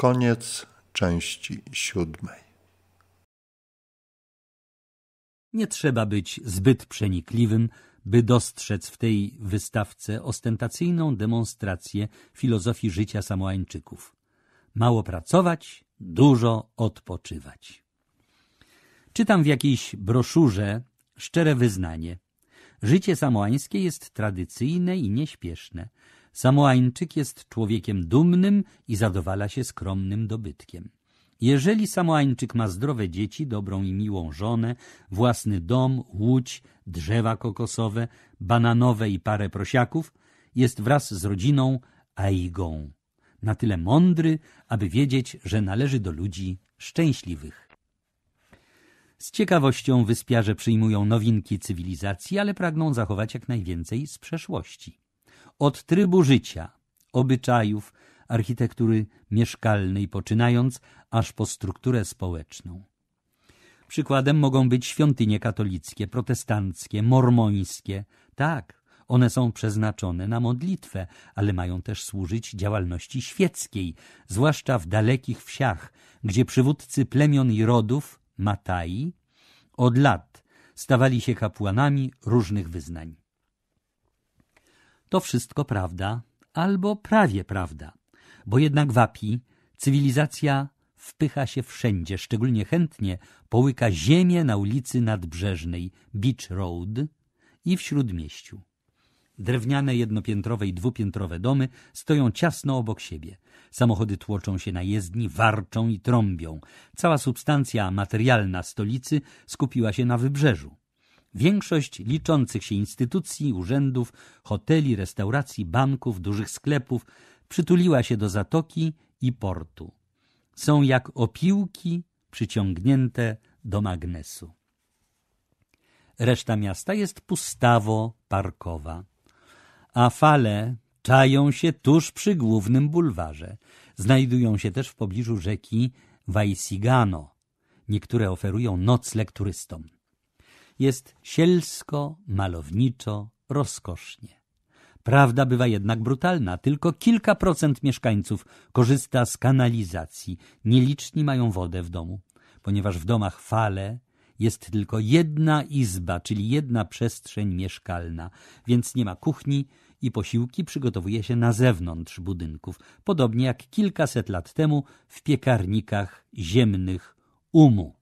Koniec części siódmej. Nie trzeba być zbyt przenikliwym, by dostrzec w tej wystawce ostentacyjną demonstrację filozofii życia Samoańczyków. Mało pracować, dużo odpoczywać. Czytam w jakiejś broszurze szczere wyznanie. Życie samoańskie jest tradycyjne i nieśpieszne – Samoańczyk jest człowiekiem dumnym i zadowala się skromnym dobytkiem. Jeżeli Samoańczyk ma zdrowe dzieci, dobrą i miłą żonę, własny dom, łódź, drzewa kokosowe, bananowe i parę prosiaków, jest wraz z rodziną Aigą. Na tyle mądry, aby wiedzieć, że należy do ludzi szczęśliwych. Z ciekawością wyspiarze przyjmują nowinki cywilizacji, ale pragną zachować jak najwięcej z przeszłości. Od trybu życia, obyczajów, architektury mieszkalnej, poczynając aż po strukturę społeczną. Przykładem mogą być świątynie katolickie, protestanckie, mormońskie. Tak, one są przeznaczone na modlitwę, ale mają też służyć działalności świeckiej, zwłaszcza w dalekich wsiach, gdzie przywódcy plemion i rodów, Matai, od lat stawali się kapłanami różnych wyznań. To wszystko prawda, albo prawie prawda. Bo jednak wapi, cywilizacja wpycha się wszędzie, szczególnie chętnie połyka ziemię na ulicy Nadbrzeżnej, Beach Road i w Śródmieściu. Drewniane jednopiętrowe i dwupiętrowe domy stoją ciasno obok siebie. Samochody tłoczą się na jezdni, warczą i trąbią. Cała substancja materialna stolicy skupiła się na wybrzeżu. Większość liczących się instytucji, urzędów, hoteli, restauracji, banków, dużych sklepów przytuliła się do zatoki i portu. Są jak opiłki przyciągnięte do magnesu. Reszta miasta jest pustawo-parkowa, a fale czają się tuż przy głównym bulwarze. Znajdują się też w pobliżu rzeki Waisigano. Niektóre oferują nocleg turystom jest sielsko, malowniczo, rozkosznie. Prawda bywa jednak brutalna. Tylko kilka procent mieszkańców korzysta z kanalizacji. Nieliczni mają wodę w domu. Ponieważ w domach fale jest tylko jedna izba, czyli jedna przestrzeń mieszkalna, więc nie ma kuchni i posiłki przygotowuje się na zewnątrz budynków, podobnie jak kilkaset lat temu w piekarnikach ziemnych Umu.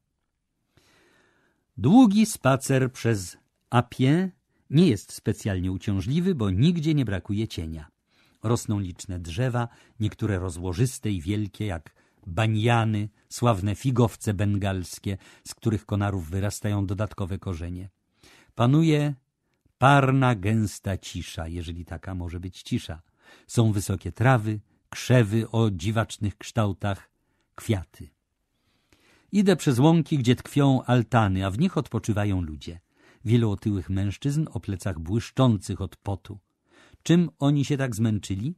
Długi spacer przez Apie nie jest specjalnie uciążliwy, bo nigdzie nie brakuje cienia. Rosną liczne drzewa, niektóre rozłożyste i wielkie jak baniany, sławne figowce bengalskie, z których konarów wyrastają dodatkowe korzenie. Panuje parna, gęsta cisza, jeżeli taka może być cisza. Są wysokie trawy, krzewy o dziwacznych kształtach, kwiaty. Idę przez łąki, gdzie tkwią altany, a w nich odpoczywają ludzie. Wielu otyłych mężczyzn o plecach błyszczących od potu. Czym oni się tak zmęczyli?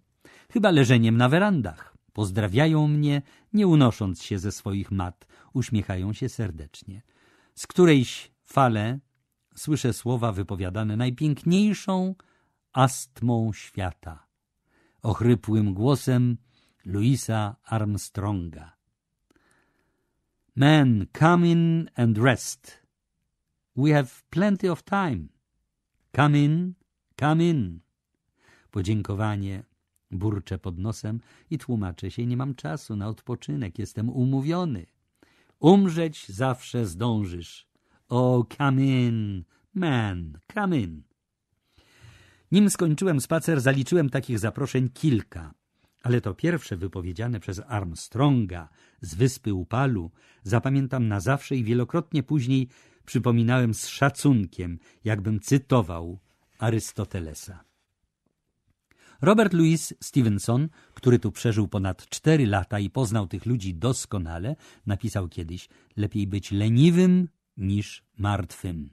Chyba leżeniem na werandach. Pozdrawiają mnie, nie unosząc się ze swoich mat. Uśmiechają się serdecznie. Z którejś fale słyszę słowa wypowiadane najpiękniejszą astmą świata. Ochrypłym głosem Louisa Armstronga. Men, come in and rest. We have plenty of time. Come in, come in. Podziękowanie burczę pod nosem i tłumaczę się. Nie mam czasu na odpoczynek, jestem umówiony. Umrzeć zawsze zdążysz. O, come in, man, come in. Nim skończyłem spacer, zaliczyłem takich zaproszeń kilka – ale to pierwsze wypowiedziane przez Armstronga z wyspy upalu zapamiętam na zawsze i wielokrotnie później przypominałem z szacunkiem, jakbym cytował Arystotelesa. Robert Louis Stevenson, który tu przeżył ponad cztery lata i poznał tych ludzi doskonale, napisał kiedyś: Lepiej być leniwym niż martwym.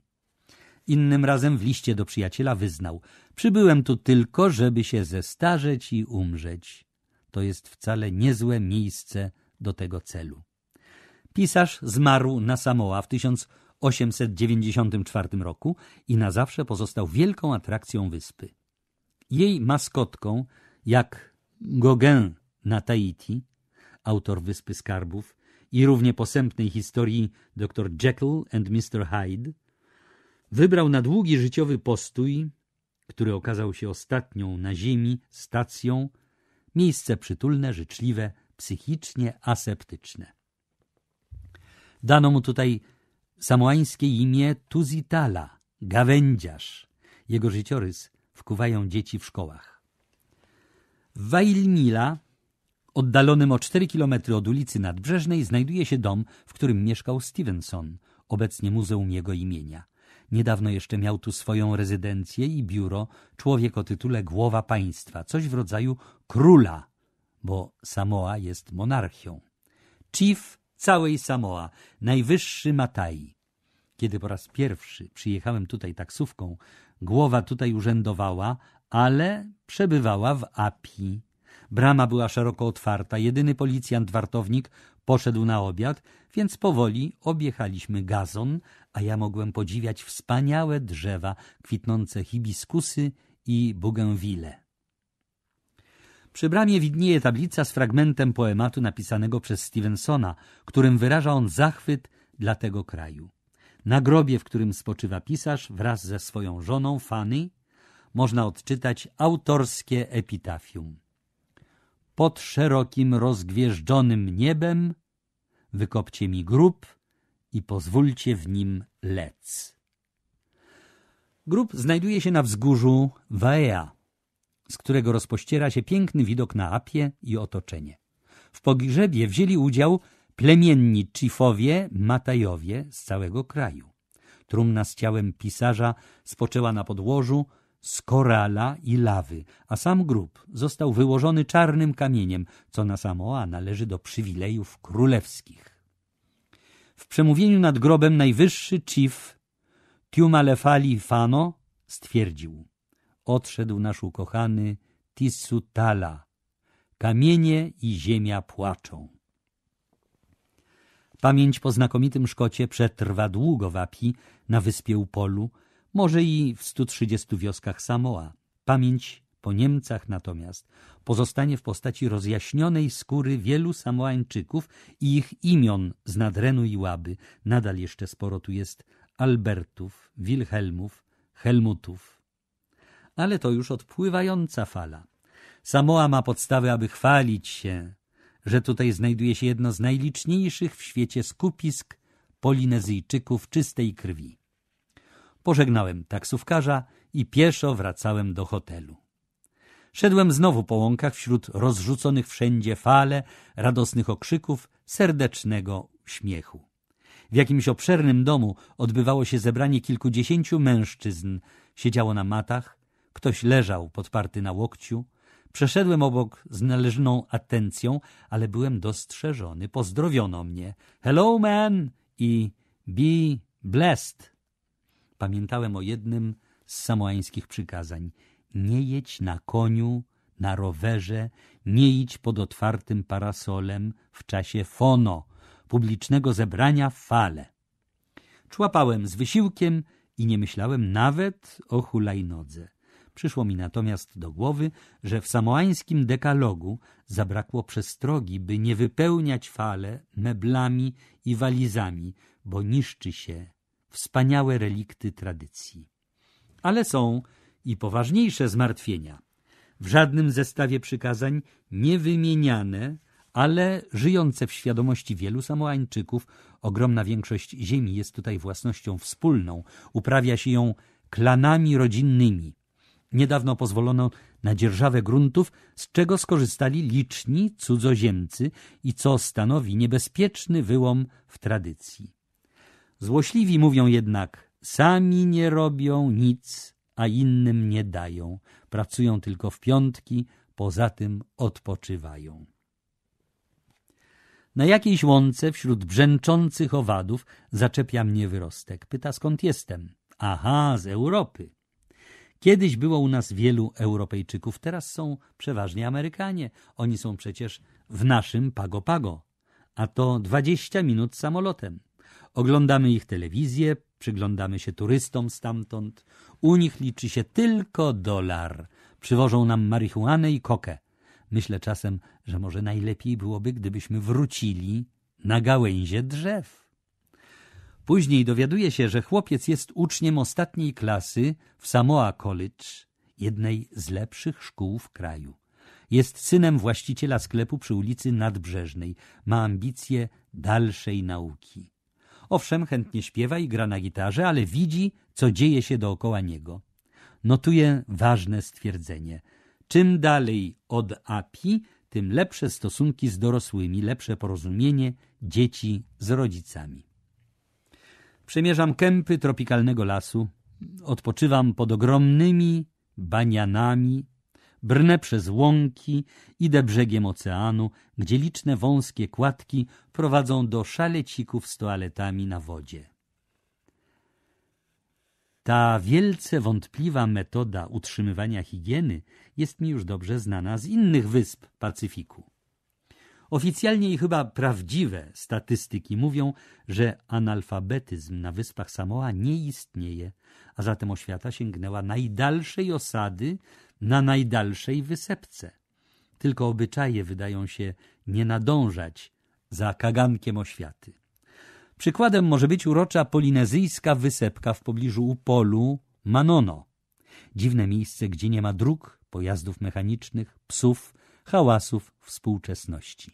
Innym razem w liście do przyjaciela wyznał: Przybyłem tu tylko, żeby się zestarzeć i umrzeć to jest wcale niezłe miejsce do tego celu. Pisarz zmarł na Samoa w 1894 roku i na zawsze pozostał wielką atrakcją wyspy. Jej maskotką, jak Gauguin na Tahiti, autor Wyspy Skarbów i równie posępnej historii dr Jekyll and Mr. Hyde, wybrał na długi życiowy postój, który okazał się ostatnią na ziemi stacją Miejsce przytulne, życzliwe, psychicznie aseptyczne. Dano mu tutaj samoańskie imię Tuzitala, gawędziarz. Jego życiorys wkuwają dzieci w szkołach. Wailmila, oddalonym o 4 km od ulicy Nadbrzeżnej, znajduje się dom, w którym mieszkał Stevenson, obecnie muzeum jego imienia. Niedawno jeszcze miał tu swoją rezydencję i biuro człowiek o tytule Głowa Państwa, coś w rodzaju króla, bo Samoa jest monarchią. Chief całej Samoa, najwyższy Matai. Kiedy po raz pierwszy przyjechałem tutaj taksówką, głowa tutaj urzędowała, ale przebywała w Api. Brama była szeroko otwarta, jedyny policjant wartownik poszedł na obiad, więc powoli objechaliśmy gazon, a ja mogłem podziwiać wspaniałe drzewa, kwitnące hibiskusy i bugenwile. Przy bramie widnieje tablica z fragmentem poematu napisanego przez Stevensona, którym wyraża on zachwyt dla tego kraju. Na grobie, w którym spoczywa pisarz wraz ze swoją żoną Fanny, można odczytać autorskie epitafium. Pod szerokim, rozgwieżdżonym niebem wykopcie mi grób i pozwólcie w nim lec. Grób znajduje się na wzgórzu Waea, z którego rozpościera się piękny widok na Apie i otoczenie. W pogrzebie wzięli udział plemienni Cifowie, Matajowie z całego kraju. Trumna z ciałem pisarza spoczęła na podłożu z korala i lawy, a sam grób został wyłożony czarnym kamieniem, co na Samoa należy do przywilejów królewskich. W przemówieniu nad grobem najwyższy Cif Tiumalefali Fano stwierdził odszedł nasz ukochany Tisutala. Kamienie i ziemia płaczą. Pamięć po znakomitym Szkocie przetrwa długo w Api, na wyspie Upolu, może i w 130 wioskach Samoa. Pamięć po Niemcach natomiast pozostanie w postaci rozjaśnionej skóry wielu Samoańczyków i ich imion z nadrenu i łaby. Nadal jeszcze sporo tu jest Albertów, Wilhelmów, Helmutów ale to już odpływająca fala. Samoa ma podstawy, aby chwalić się, że tutaj znajduje się jedno z najliczniejszych w świecie skupisk Polinezyjczyków czystej krwi. Pożegnałem taksówkarza i pieszo wracałem do hotelu. Szedłem znowu po łąkach wśród rozrzuconych wszędzie fale, radosnych okrzyków, serdecznego śmiechu. W jakimś obszernym domu odbywało się zebranie kilkudziesięciu mężczyzn. Siedziało na matach, Ktoś leżał podparty na łokciu. Przeszedłem obok z należną atencją, ale byłem dostrzeżony. Pozdrowiono mnie. Hello, man! I be blessed! Pamiętałem o jednym z samoańskich przykazań. Nie jedź na koniu, na rowerze, nie idź pod otwartym parasolem w czasie fono, publicznego zebrania w fale. Człapałem z wysiłkiem i nie myślałem nawet o hulajnodze. Przyszło mi natomiast do głowy, że w samoańskim dekalogu zabrakło przestrogi, by nie wypełniać fale meblami i walizami, bo niszczy się wspaniałe relikty tradycji. Ale są i poważniejsze zmartwienia. W żadnym zestawie przykazań nie wymieniane, ale żyjące w świadomości wielu Samoańczyków, ogromna większość ziemi jest tutaj własnością wspólną, uprawia się ją klanami rodzinnymi. Niedawno pozwolono na dzierżawę gruntów, z czego skorzystali liczni cudzoziemcy i co stanowi niebezpieczny wyłom w tradycji. Złośliwi mówią jednak, sami nie robią nic, a innym nie dają. Pracują tylko w piątki, poza tym odpoczywają. Na jakiejś łące wśród brzęczących owadów zaczepia mnie wyrostek. Pyta skąd jestem. Aha, z Europy. Kiedyś było u nas wielu Europejczyków, teraz są przeważnie Amerykanie. Oni są przecież w naszym Pago Pago, a to 20 minut samolotem. Oglądamy ich telewizję, przyglądamy się turystom stamtąd. U nich liczy się tylko dolar. Przywożą nam marihuanę i kokę. Myślę czasem, że może najlepiej byłoby, gdybyśmy wrócili na gałęzie drzew. Później dowiaduje się, że chłopiec jest uczniem ostatniej klasy w Samoa College, jednej z lepszych szkół w kraju. Jest synem właściciela sklepu przy ulicy Nadbrzeżnej. Ma ambicje dalszej nauki. Owszem, chętnie śpiewa i gra na gitarze, ale widzi, co dzieje się dookoła niego. Notuje ważne stwierdzenie. Czym dalej od API, tym lepsze stosunki z dorosłymi, lepsze porozumienie dzieci z rodzicami. Przemierzam kępy tropikalnego lasu. Odpoczywam pod ogromnymi banianami. Brnę przez łąki, idę brzegiem oceanu, gdzie liczne wąskie kładki prowadzą do szalecików z toaletami na wodzie. Ta wielce wątpliwa metoda utrzymywania higieny jest mi już dobrze znana z innych wysp Pacyfiku. Oficjalnie i chyba prawdziwe statystyki mówią, że analfabetyzm na wyspach Samoa nie istnieje, a zatem oświata sięgnęła najdalszej osady na najdalszej wysepce. Tylko obyczaje wydają się nie nadążać za kagankiem oświaty. Przykładem może być urocza polinezyjska wysepka w pobliżu upolu Manono. Dziwne miejsce, gdzie nie ma dróg, pojazdów mechanicznych, psów hałasów współczesności.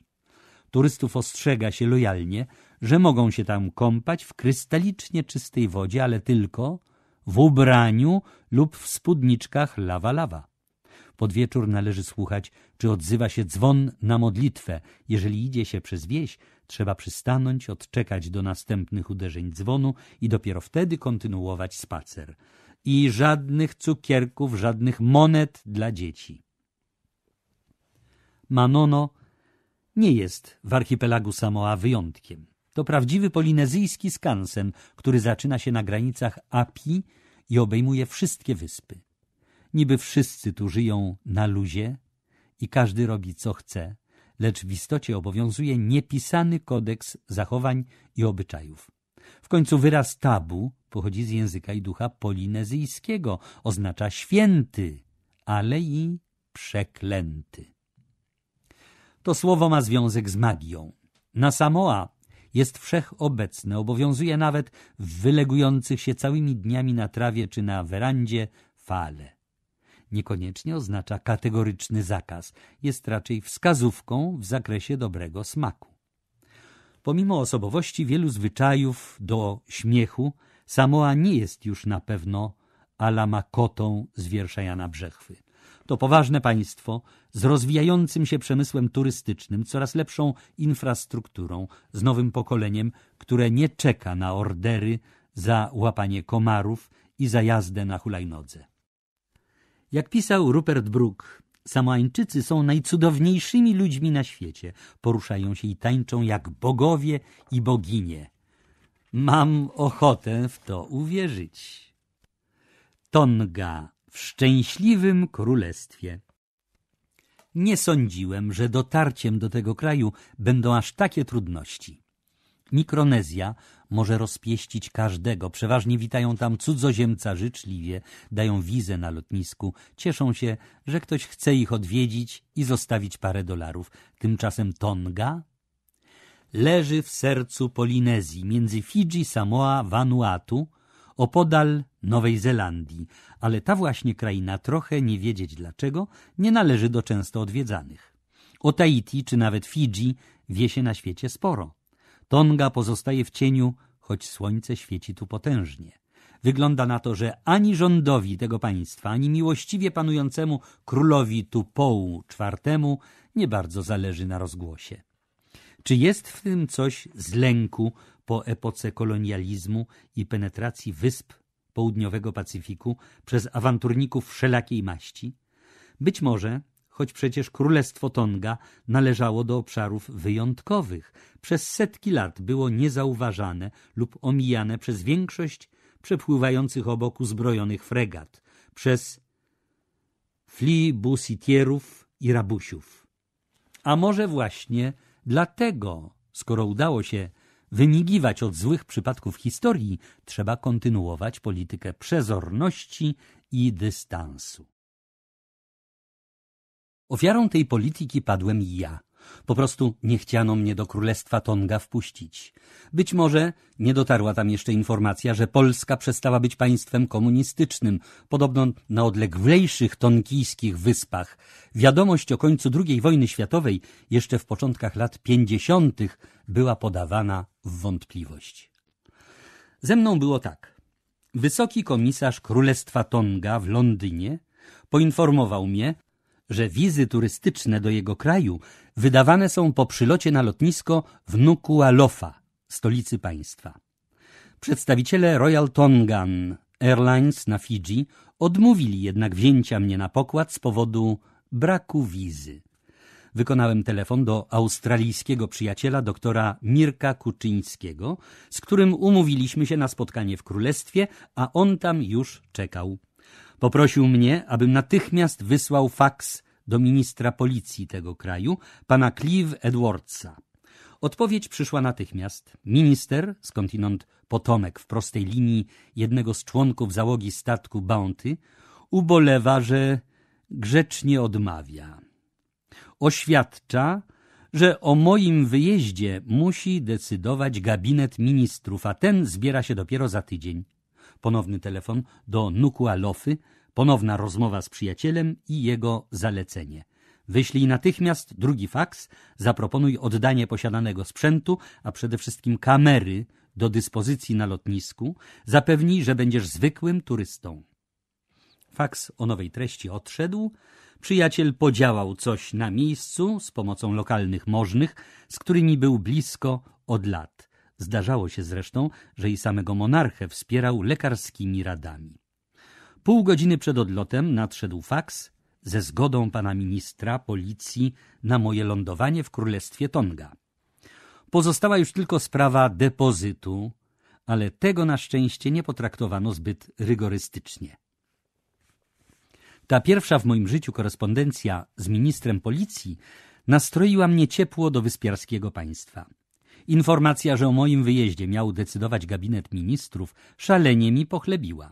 Turystów ostrzega się lojalnie, że mogą się tam kąpać w krystalicznie czystej wodzie, ale tylko w ubraniu lub w spódniczkach lawa-lawa. Pod wieczór należy słuchać, czy odzywa się dzwon na modlitwę. Jeżeli idzie się przez wieś, trzeba przystanąć, odczekać do następnych uderzeń dzwonu i dopiero wtedy kontynuować spacer. I żadnych cukierków, żadnych monet dla dzieci. Manono nie jest w archipelagu Samoa wyjątkiem. To prawdziwy polinezyjski skansen, który zaczyna się na granicach Api i obejmuje wszystkie wyspy. Niby wszyscy tu żyją na luzie i każdy robi co chce, lecz w istocie obowiązuje niepisany kodeks zachowań i obyczajów. W końcu wyraz tabu pochodzi z języka i ducha polinezyjskiego, oznacza święty, ale i przeklęty. To słowo ma związek z magią. Na Samoa jest wszechobecne, obowiązuje nawet w wylegujących się całymi dniami na trawie czy na werandzie fale. Niekoniecznie oznacza kategoryczny zakaz, jest raczej wskazówką w zakresie dobrego smaku. Pomimo osobowości wielu zwyczajów do śmiechu, Samoa nie jest już na pewno alamakotą z wiersza Jana Brzechwy. To poważne państwo, z rozwijającym się przemysłem turystycznym, coraz lepszą infrastrukturą, z nowym pokoleniem, które nie czeka na ordery za łapanie komarów i za jazdę na hulajnodze. Jak pisał Rupert Brooke, Samoańczycy są najcudowniejszymi ludźmi na świecie. Poruszają się i tańczą jak bogowie i boginie. Mam ochotę w to uwierzyć. Tonga w szczęśliwym królestwie. Nie sądziłem, że dotarciem do tego kraju będą aż takie trudności. Mikronezja może rozpieścić każdego. Przeważnie witają tam cudzoziemca życzliwie, dają wizę na lotnisku, cieszą się, że ktoś chce ich odwiedzić i zostawić parę dolarów. Tymczasem Tonga leży w sercu Polinezji, między Fidżi, Samoa, Vanuatu – opodal Nowej Zelandii, ale ta właśnie kraina trochę, nie wiedzieć dlaczego, nie należy do często odwiedzanych. O Tahiti czy nawet Fidżi wie się na świecie sporo. Tonga pozostaje w cieniu, choć słońce świeci tu potężnie. Wygląda na to, że ani rządowi tego państwa, ani miłościwie panującemu królowi Tupou IV nie bardzo zależy na rozgłosie. Czy jest w tym coś z lęku, po epoce kolonializmu i penetracji wysp południowego Pacyfiku przez awanturników wszelakiej maści? Być może, choć przecież Królestwo Tonga należało do obszarów wyjątkowych, przez setki lat było niezauważane lub omijane przez większość przepływających obok uzbrojonych fregat, przez flibusitierów i rabusiów. A może właśnie dlatego, skoro udało się wynigiwać od złych przypadków historii, trzeba kontynuować politykę przezorności i dystansu. Ofiarą tej polityki padłem ja, po prostu nie chciano mnie do Królestwa Tonga wpuścić. Być może nie dotarła tam jeszcze informacja, że Polska przestała być państwem komunistycznym. Podobno na odleglejszych tonkijskich wyspach wiadomość o końcu II wojny światowej jeszcze w początkach lat 50. była podawana w wątpliwość. Ze mną było tak. Wysoki komisarz Królestwa Tonga w Londynie poinformował mnie, że wizy turystyczne do jego kraju wydawane są po przylocie na lotnisko w Nuku'alofa, stolicy państwa. Przedstawiciele Royal Tongan Airlines na Fidżi odmówili jednak wzięcia mnie na pokład z powodu braku wizy. Wykonałem telefon do australijskiego przyjaciela doktora Mirka Kuczyńskiego, z którym umówiliśmy się na spotkanie w królestwie, a on tam już czekał. Poprosił mnie, abym natychmiast wysłał faks do ministra policji tego kraju, pana Clive Edwardsa. Odpowiedź przyszła natychmiast. Minister, skądinąd potomek w prostej linii jednego z członków załogi statku Bounty, ubolewa, że grzecznie odmawia. Oświadcza, że o moim wyjeździe musi decydować gabinet ministrów, a ten zbiera się dopiero za tydzień. Ponowny telefon do Nukualofy, Ponowna rozmowa z przyjacielem i jego zalecenie. Wyślij natychmiast drugi faks, zaproponuj oddanie posiadanego sprzętu, a przede wszystkim kamery do dyspozycji na lotnisku, zapewnij, że będziesz zwykłym turystą. Faks o nowej treści odszedł, przyjaciel podziałał coś na miejscu z pomocą lokalnych możnych, z którymi był blisko od lat. Zdarzało się zresztą, że i samego monarchę wspierał lekarskimi radami. Pół godziny przed odlotem nadszedł faks ze zgodą pana ministra policji na moje lądowanie w Królestwie Tonga. Pozostała już tylko sprawa depozytu, ale tego na szczęście nie potraktowano zbyt rygorystycznie. Ta pierwsza w moim życiu korespondencja z ministrem policji nastroiła mnie ciepło do wyspiarskiego państwa. Informacja, że o moim wyjeździe miał decydować gabinet ministrów, szalenie mi pochlebiła.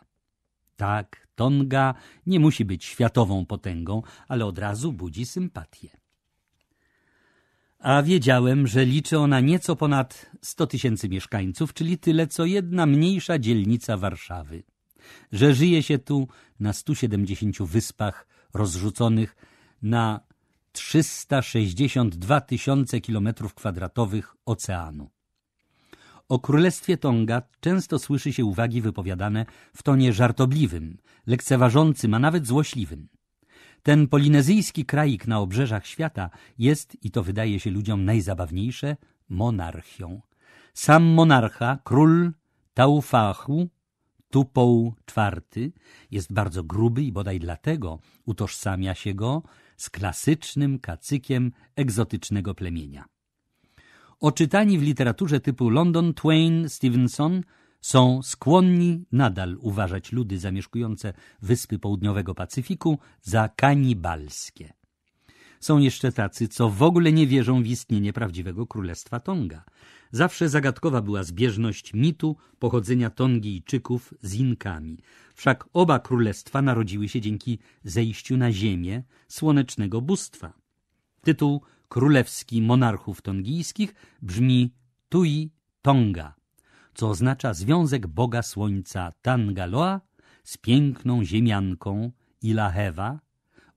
Tak, Tonga nie musi być światową potęgą, ale od razu budzi sympatię. A wiedziałem, że liczy ona nieco ponad 100 tysięcy mieszkańców, czyli tyle co jedna mniejsza dzielnica Warszawy. Że żyje się tu na 170 wyspach rozrzuconych na 362 tysiące kilometrów kwadratowych oceanu. O Królestwie Tonga często słyszy się uwagi wypowiadane w tonie żartobliwym, lekceważącym, a nawet złośliwym. Ten polinezyjski kraik na obrzeżach świata jest, i to wydaje się ludziom najzabawniejsze, monarchią. Sam monarcha, król Taufahu, Tupou IV, jest bardzo gruby i bodaj dlatego utożsamia się go z klasycznym kacykiem egzotycznego plemienia oczytani w literaturze typu London, Twain, Stevenson są skłonni nadal uważać ludy zamieszkujące wyspy południowego Pacyfiku za kanibalskie. Są jeszcze tacy, co w ogóle nie wierzą w istnienie prawdziwego królestwa Tonga. Zawsze zagadkowa była zbieżność mitu pochodzenia Tongijczyków z Inkami. Wszak oba królestwa narodziły się dzięki zejściu na ziemię słonecznego bóstwa. Tytuł królewski monarchów tongijskich brzmi Tui Tonga, co oznacza związek boga słońca Tangaloa z piękną ziemianką Ilahewa,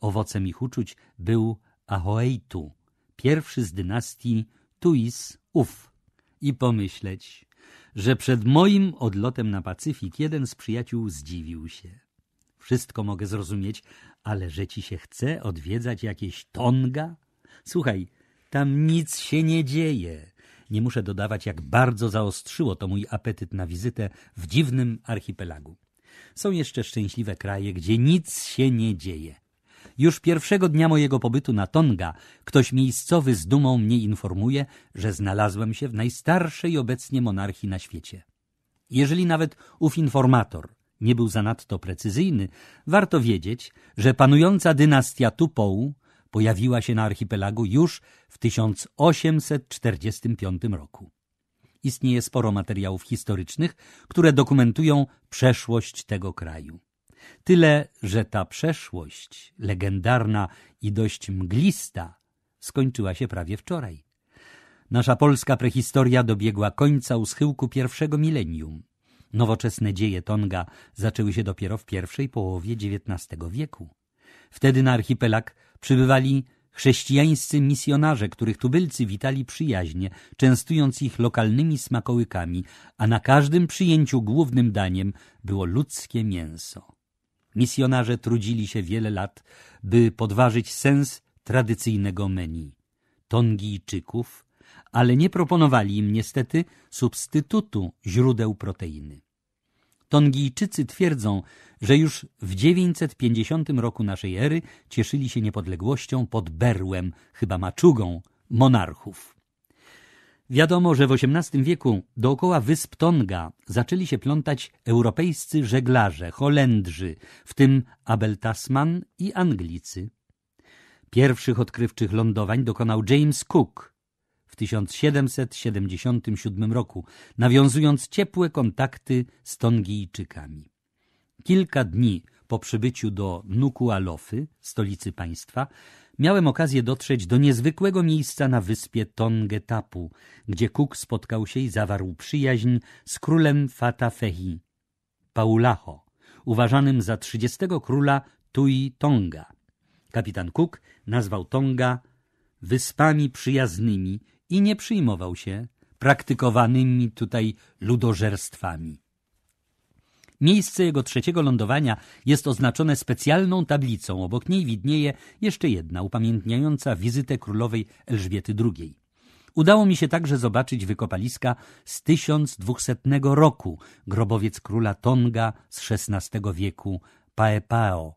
owocem ich uczuć był Ahoeitu, pierwszy z dynastii Tuis Uf. I pomyśleć, że przed moim odlotem na Pacyfik jeden z przyjaciół zdziwił się. Wszystko mogę zrozumieć, ale że ci się chce odwiedzać jakieś Tonga, Słuchaj, tam nic się nie dzieje. Nie muszę dodawać, jak bardzo zaostrzyło to mój apetyt na wizytę w dziwnym archipelagu. Są jeszcze szczęśliwe kraje, gdzie nic się nie dzieje. Już pierwszego dnia mojego pobytu na Tonga ktoś miejscowy z dumą mnie informuje, że znalazłem się w najstarszej obecnie monarchii na świecie. Jeżeli nawet ów informator nie był zanadto precyzyjny, warto wiedzieć, że panująca dynastia Tupou pojawiła się na archipelagu już w 1845 roku. Istnieje sporo materiałów historycznych, które dokumentują przeszłość tego kraju. Tyle, że ta przeszłość, legendarna i dość mglista, skończyła się prawie wczoraj. Nasza polska prehistoria dobiegła końca u schyłku pierwszego milenium. Nowoczesne dzieje Tonga zaczęły się dopiero w pierwszej połowie XIX wieku. Wtedy na archipelag Przybywali chrześcijańscy misjonarze, których tubylcy witali przyjaźnie, częstując ich lokalnymi smakołykami, a na każdym przyjęciu głównym daniem było ludzkie mięso. Misjonarze trudzili się wiele lat, by podważyć sens tradycyjnego menu. Tongijczyków, ale nie proponowali im niestety substytutu źródeł proteiny. Tongijczycy twierdzą, że już w 950 roku naszej ery cieszyli się niepodległością pod berłem, chyba maczugą, monarchów. Wiadomo, że w XVIII wieku dookoła wysp Tonga zaczęli się plątać europejscy żeglarze, Holendrzy, w tym Abel Tasman i Anglicy. Pierwszych odkrywczych lądowań dokonał James Cook – w 1777 roku, nawiązując ciepłe kontakty z Tongijczykami. Kilka dni po przybyciu do Nukualofy, stolicy państwa, miałem okazję dotrzeć do niezwykłego miejsca na wyspie Tongetapu, gdzie Cook spotkał się i zawarł przyjaźń z królem Fatafehi, Paulaho, uważanym za trzydziestego króla Tui Tonga. Kapitan Cook nazwał Tonga wyspami przyjaznymi, i nie przyjmował się praktykowanymi tutaj ludożerstwami. Miejsce jego trzeciego lądowania jest oznaczone specjalną tablicą. Obok niej widnieje jeszcze jedna, upamiętniająca wizytę królowej Elżbiety II. Udało mi się także zobaczyć wykopaliska z 1200 roku, grobowiec króla Tonga z XVI wieku, Paepao,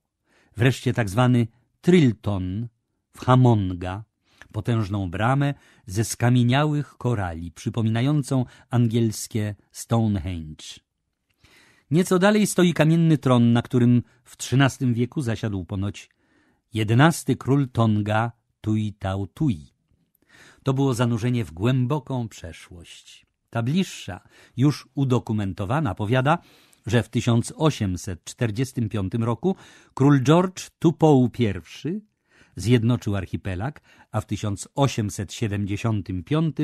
wreszcie tak zwany Trilton w Hamonga, potężną bramę ze skamieniałych korali, przypominającą angielskie Stonehenge. Nieco dalej stoi kamienny tron, na którym w XIII wieku zasiadł ponoć jedenasty król Tonga Tui Tau Tui. To było zanurzenie w głęboką przeszłość. Ta bliższa, już udokumentowana, powiada, że w 1845 roku król George Tupou I zjednoczył archipelag, a w 1875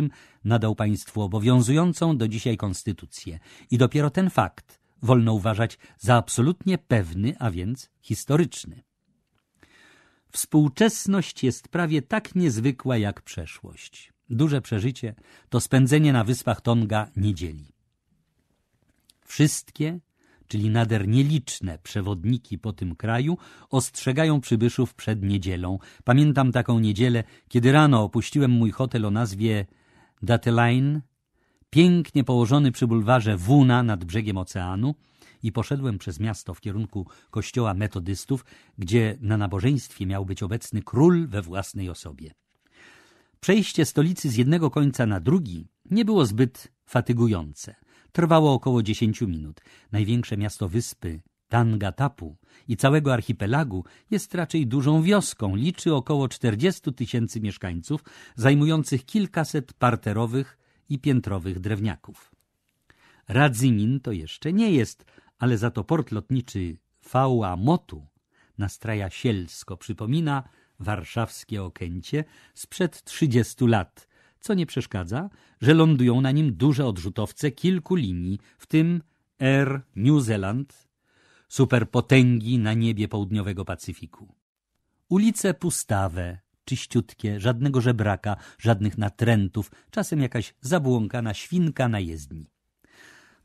nadał państwu obowiązującą do dzisiaj konstytucję. I dopiero ten fakt wolno uważać za absolutnie pewny, a więc historyczny. Współczesność jest prawie tak niezwykła jak przeszłość. Duże przeżycie to spędzenie na wyspach Tonga niedzieli. Wszystkie czyli nader nieliczne przewodniki po tym kraju, ostrzegają przybyszów przed niedzielą. Pamiętam taką niedzielę, kiedy rano opuściłem mój hotel o nazwie Dateline, pięknie położony przy bulwarze Wuna nad brzegiem oceanu i poszedłem przez miasto w kierunku kościoła metodystów, gdzie na nabożeństwie miał być obecny król we własnej osobie. Przejście stolicy z jednego końca na drugi nie było zbyt fatygujące trwało około 10 minut. Największe miasto wyspy, Tangatapu i całego archipelagu jest raczej dużą wioską. Liczy około 40 tysięcy mieszkańców, zajmujących kilkaset parterowych i piętrowych drewniaków. Radzimin to jeszcze nie jest, ale za to port lotniczy Fałamotu nastraja sielsko, przypomina warszawskie Okęcie sprzed 30 lat – co nie przeszkadza, że lądują na nim duże odrzutowce kilku linii, w tym Air New Zealand, superpotęgi na niebie południowego Pacyfiku. Ulice pustawe, czyściutkie, żadnego żebraka, żadnych natrętów, czasem jakaś zabłąkana świnka na jezdni.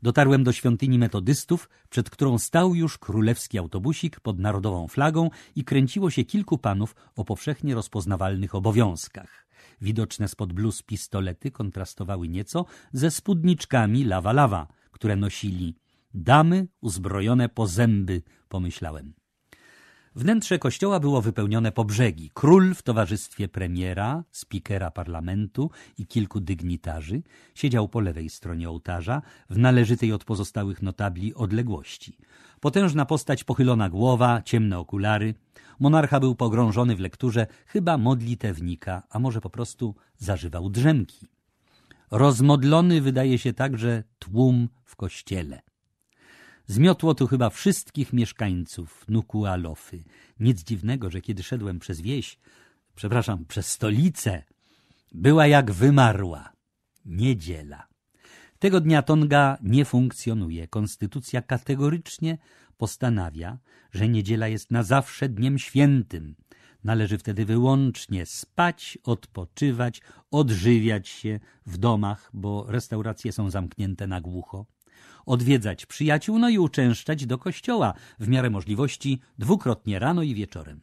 Dotarłem do świątyni metodystów, przed którą stał już królewski autobusik pod narodową flagą i kręciło się kilku panów o powszechnie rozpoznawalnych obowiązkach. Widoczne spod bluz pistolety kontrastowały nieco ze spódniczkami lawa-lawa, które nosili. Damy uzbrojone po zęby, pomyślałem. Wnętrze kościoła było wypełnione po brzegi. Król w towarzystwie premiera, spikera parlamentu i kilku dygnitarzy siedział po lewej stronie ołtarza, w należytej od pozostałych notabli odległości. Potężna postać, pochylona głowa, ciemne okulary. Monarcha był pogrążony w lekturze chyba modlitewnika, a może po prostu zażywał drzemki. Rozmodlony wydaje się także tłum w kościele. Zmiotło tu chyba wszystkich mieszkańców Nukualofy. Nic dziwnego, że kiedy szedłem przez wieś, przepraszam, przez stolicę, była jak wymarła. Niedziela. Tego dnia Tonga nie funkcjonuje. Konstytucja kategorycznie postanawia, że niedziela jest na zawsze dniem świętym. Należy wtedy wyłącznie spać, odpoczywać, odżywiać się w domach, bo restauracje są zamknięte na głucho odwiedzać przyjaciół, no i uczęszczać do kościoła w miarę możliwości dwukrotnie rano i wieczorem.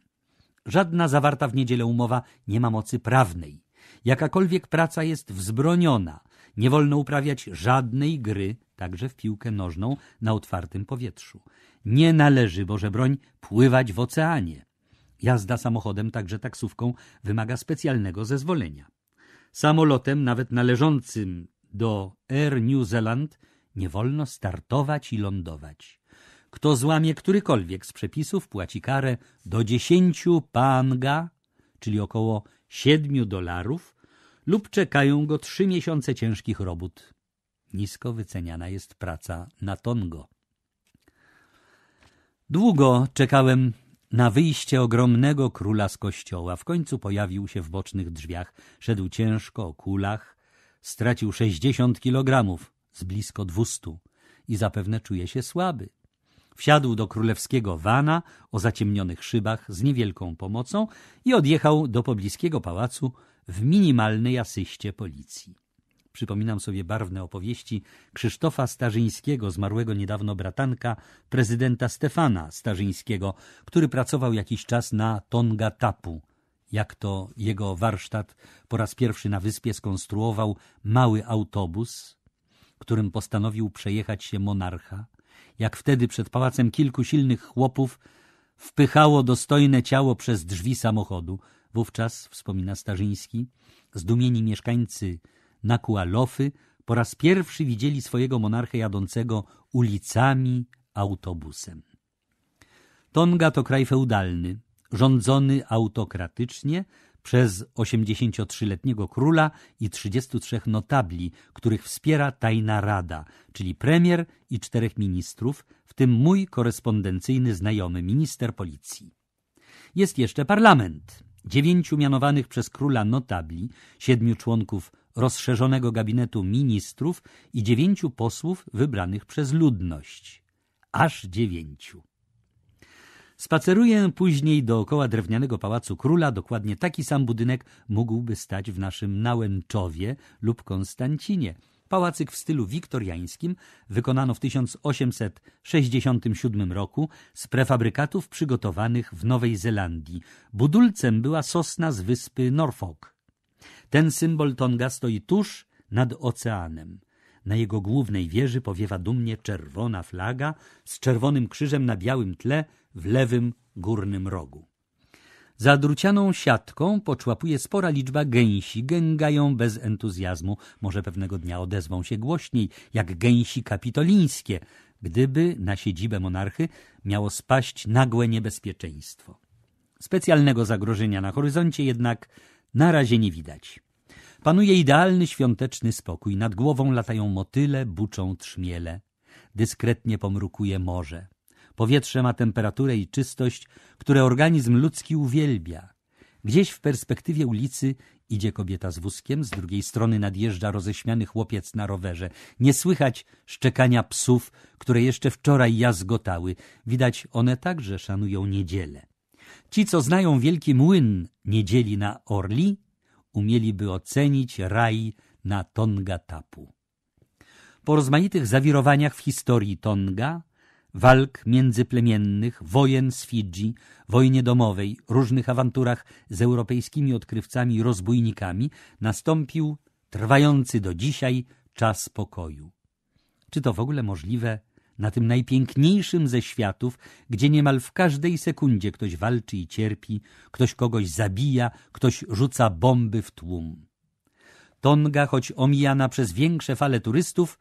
Żadna zawarta w niedzielę umowa nie ma mocy prawnej. Jakakolwiek praca jest wzbroniona. Nie wolno uprawiać żadnej gry, także w piłkę nożną, na otwartym powietrzu. Nie należy, Boże broń, pływać w oceanie. Jazda samochodem, także taksówką, wymaga specjalnego zezwolenia. Samolotem, nawet należącym do Air New Zealand, nie wolno startować i lądować. Kto złamie którykolwiek z przepisów, płaci karę do dziesięciu panga, czyli około siedmiu dolarów, lub czekają go trzy miesiące ciężkich robót. Nisko wyceniana jest praca na Tongo. Długo czekałem na wyjście ogromnego króla z kościoła. W końcu pojawił się w bocznych drzwiach. Szedł ciężko, o kulach. Stracił sześćdziesiąt kilogramów z blisko dwustu i zapewne czuje się słaby. Wsiadł do królewskiego wana o zaciemnionych szybach z niewielką pomocą i odjechał do pobliskiego pałacu w minimalnej asyście policji. Przypominam sobie barwne opowieści Krzysztofa Starzyńskiego, zmarłego niedawno bratanka prezydenta Stefana Starzyńskiego, który pracował jakiś czas na Tonga Tapu. Jak to jego warsztat po raz pierwszy na wyspie skonstruował mały autobus którym postanowił przejechać się monarcha, jak wtedy przed pałacem kilku silnych chłopów wpychało dostojne ciało przez drzwi samochodu. Wówczas, wspomina Starzyński, zdumieni mieszkańcy Nakualofy po raz pierwszy widzieli swojego monarchę jadącego ulicami autobusem. Tonga to kraj feudalny, rządzony autokratycznie, przez 83-letniego króla i 33 notabli, których wspiera tajna rada, czyli premier i czterech ministrów, w tym mój korespondencyjny znajomy, minister policji. Jest jeszcze parlament. Dziewięciu mianowanych przez króla notabli, siedmiu członków rozszerzonego gabinetu ministrów i dziewięciu posłów wybranych przez ludność. Aż dziewięciu. Spaceruję później dookoła drewnianego pałacu króla, dokładnie taki sam budynek mógłby stać w naszym Nałęczowie lub Konstancinie. Pałacyk w stylu wiktoriańskim wykonano w 1867 roku z prefabrykatów przygotowanych w Nowej Zelandii. Budulcem była sosna z wyspy Norfolk. Ten symbol Tonga stoi tuż nad oceanem. Na jego głównej wieży powiewa dumnie czerwona flaga z czerwonym krzyżem na białym tle w lewym górnym rogu. Za drucianą siatką poczłapuje spora liczba gęsi, gęgają bez entuzjazmu. Może pewnego dnia odezwą się głośniej, jak gęsi kapitolińskie, gdyby na siedzibę monarchy miało spaść nagłe niebezpieczeństwo. Specjalnego zagrożenia na horyzoncie jednak na razie nie widać. Panuje idealny świąteczny spokój. Nad głową latają motyle, buczą trzmiele. Dyskretnie pomrukuje morze. Powietrze ma temperaturę i czystość, które organizm ludzki uwielbia. Gdzieś w perspektywie ulicy idzie kobieta z wózkiem, z drugiej strony nadjeżdża roześmiany chłopiec na rowerze. Nie słychać szczekania psów, które jeszcze wczoraj jazgotały. Widać, one także szanują niedzielę. Ci, co znają wielki młyn niedzieli na Orli, umieliby ocenić raj na Tongatapu. Po rozmaitych zawirowaniach w historii Tonga, walk międzyplemiennych, wojen z Fidżi, wojnie domowej, różnych awanturach z europejskimi odkrywcami i rozbójnikami nastąpił trwający do dzisiaj czas pokoju. Czy to w ogóle możliwe na tym najpiękniejszym ze światów, gdzie niemal w każdej sekundzie ktoś walczy i cierpi, ktoś kogoś zabija, ktoś rzuca bomby w tłum. Tonga, choć omijana przez większe fale turystów,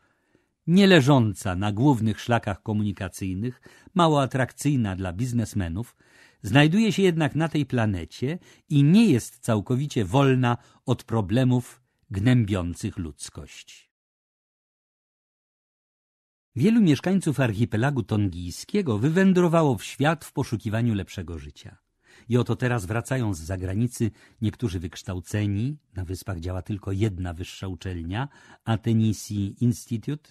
nie leżąca na głównych szlakach komunikacyjnych, mało atrakcyjna dla biznesmenów, znajduje się jednak na tej planecie i nie jest całkowicie wolna od problemów gnębiących ludzkość. Wielu mieszkańców archipelagu tongijskiego wywędrowało w świat w poszukiwaniu lepszego życia. I oto teraz wracają z zagranicy niektórzy wykształceni, na wyspach działa tylko jedna wyższa uczelnia, Atenisi Institute,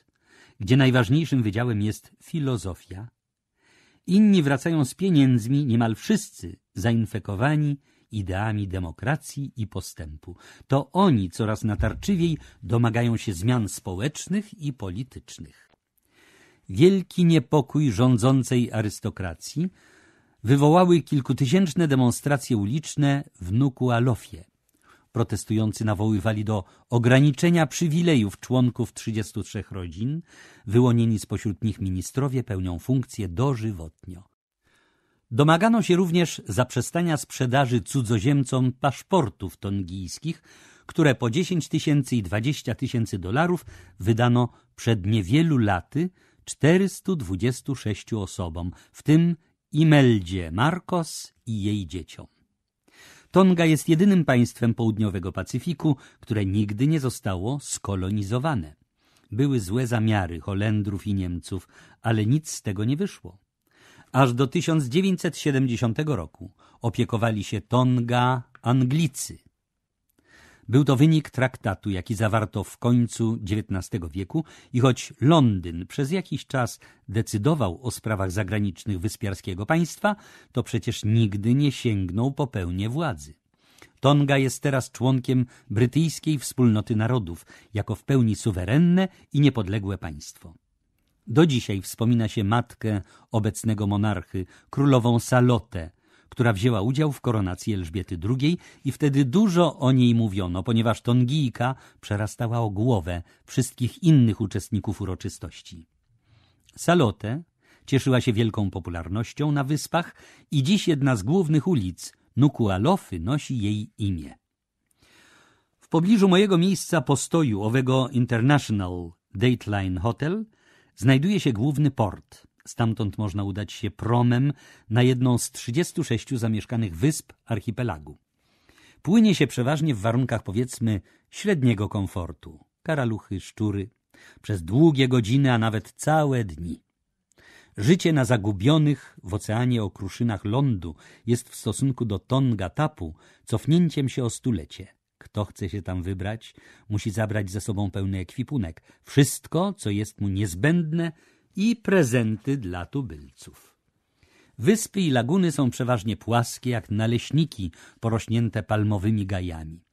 gdzie najważniejszym wydziałem jest filozofia. Inni wracają z pieniędzmi, niemal wszyscy zainfekowani ideami demokracji i postępu. To oni coraz natarczywiej domagają się zmian społecznych i politycznych wielki niepokój rządzącej arystokracji wywołały kilkutysięczne demonstracje uliczne w Alofie. Protestujący nawoływali do ograniczenia przywilejów członków 33 rodzin, wyłonieni spośród nich ministrowie pełnią funkcję dożywotnio. Domagano się również zaprzestania sprzedaży cudzoziemcom paszportów tongijskich, które po 10 tysięcy i 20 tysięcy dolarów wydano przed niewielu laty 426 osobom, w tym Imeldzie Marcos i jej dzieciom. Tonga jest jedynym państwem południowego Pacyfiku, które nigdy nie zostało skolonizowane. Były złe zamiary Holendrów i Niemców, ale nic z tego nie wyszło. Aż do 1970 roku opiekowali się Tonga Anglicy, był to wynik traktatu, jaki zawarto w końcu XIX wieku i choć Londyn przez jakiś czas decydował o sprawach zagranicznych wyspiarskiego państwa, to przecież nigdy nie sięgnął po pełnię władzy. Tonga jest teraz członkiem brytyjskiej wspólnoty narodów, jako w pełni suwerenne i niepodległe państwo. Do dzisiaj wspomina się matkę obecnego monarchy, królową Salotę, która wzięła udział w koronacji Elżbiety II i wtedy dużo o niej mówiono, ponieważ Tongijka przerastała o głowę wszystkich innych uczestników uroczystości. Salotę cieszyła się wielką popularnością na wyspach i dziś jedna z głównych ulic, Nukualofy, nosi jej imię. W pobliżu mojego miejsca postoju owego International Dateline Hotel znajduje się główny port – Stamtąd można udać się promem na jedną z 36 zamieszkanych wysp archipelagu. Płynie się przeważnie w warunkach powiedzmy średniego komfortu. Karaluchy, szczury, przez długie godziny, a nawet całe dni. Życie na zagubionych w oceanie okruszynach lądu jest w stosunku do Tonga Tapu cofnięciem się o stulecie. Kto chce się tam wybrać, musi zabrać ze sobą pełny ekwipunek. Wszystko, co jest mu niezbędne i prezenty dla tubylców. Wyspy i laguny są przeważnie płaskie jak naleśniki porośnięte palmowymi gajami.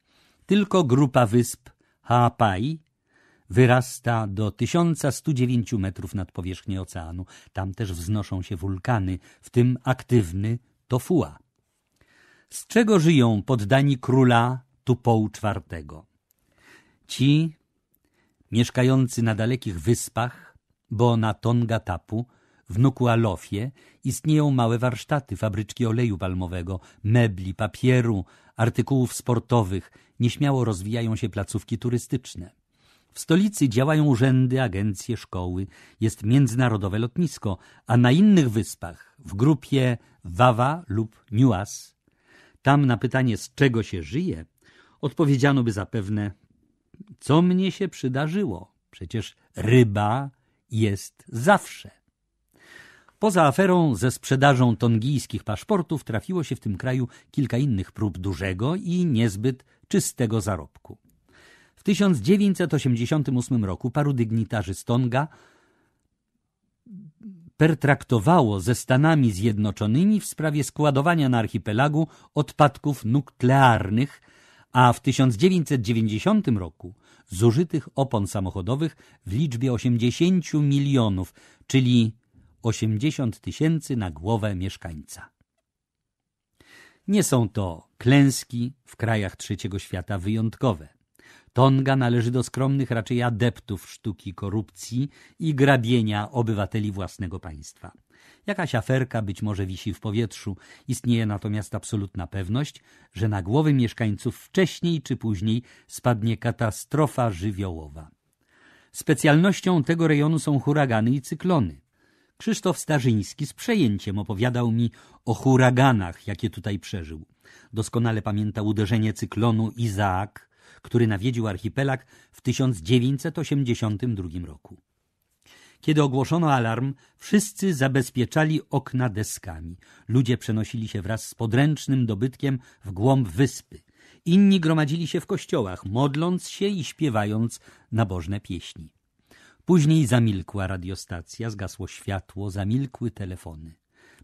Tylko grupa wysp Haapai wyrasta do 1109 metrów nad powierzchnię oceanu. Tam też wznoszą się wulkany, w tym aktywny Tofua. Z czego żyją poddani króla Tupołu IV? Ci, mieszkający na dalekich wyspach, bo na Tongatapu, w Nukualofie istnieją małe warsztaty, fabryczki oleju palmowego, mebli, papieru, artykułów sportowych. Nieśmiało rozwijają się placówki turystyczne. W stolicy działają urzędy, agencje, szkoły. Jest międzynarodowe lotnisko, a na innych wyspach, w grupie Wawa lub Niuas, tam na pytanie, z czego się żyje, odpowiedziano by zapewne, co mnie się przydarzyło. Przecież ryba, jest zawsze. Poza aferą ze sprzedażą tongijskich paszportów trafiło się w tym kraju kilka innych prób dużego i niezbyt czystego zarobku. W 1988 roku paru dygnitarzy z Tonga pertraktowało ze Stanami Zjednoczonymi w sprawie składowania na archipelagu odpadków nuklearnych – a w 1990 roku zużytych opon samochodowych w liczbie 80 milionów, czyli 80 tysięcy na głowę mieszkańca. Nie są to klęski w krajach trzeciego świata wyjątkowe. Tonga należy do skromnych raczej adeptów sztuki korupcji i grabienia obywateli własnego państwa. Jakaś aferka być może wisi w powietrzu. Istnieje natomiast absolutna pewność, że na głowy mieszkańców wcześniej czy później spadnie katastrofa żywiołowa. Specjalnością tego rejonu są huragany i cyklony. Krzysztof Starzyński z przejęciem opowiadał mi o huraganach, jakie tutaj przeżył. Doskonale pamięta uderzenie cyklonu Izaak, który nawiedził archipelag w 1982 roku. Kiedy ogłoszono alarm, wszyscy zabezpieczali okna deskami. Ludzie przenosili się wraz z podręcznym dobytkiem w głąb wyspy. Inni gromadzili się w kościołach, modląc się i śpiewając nabożne pieśni. Później zamilkła radiostacja, zgasło światło, zamilkły telefony.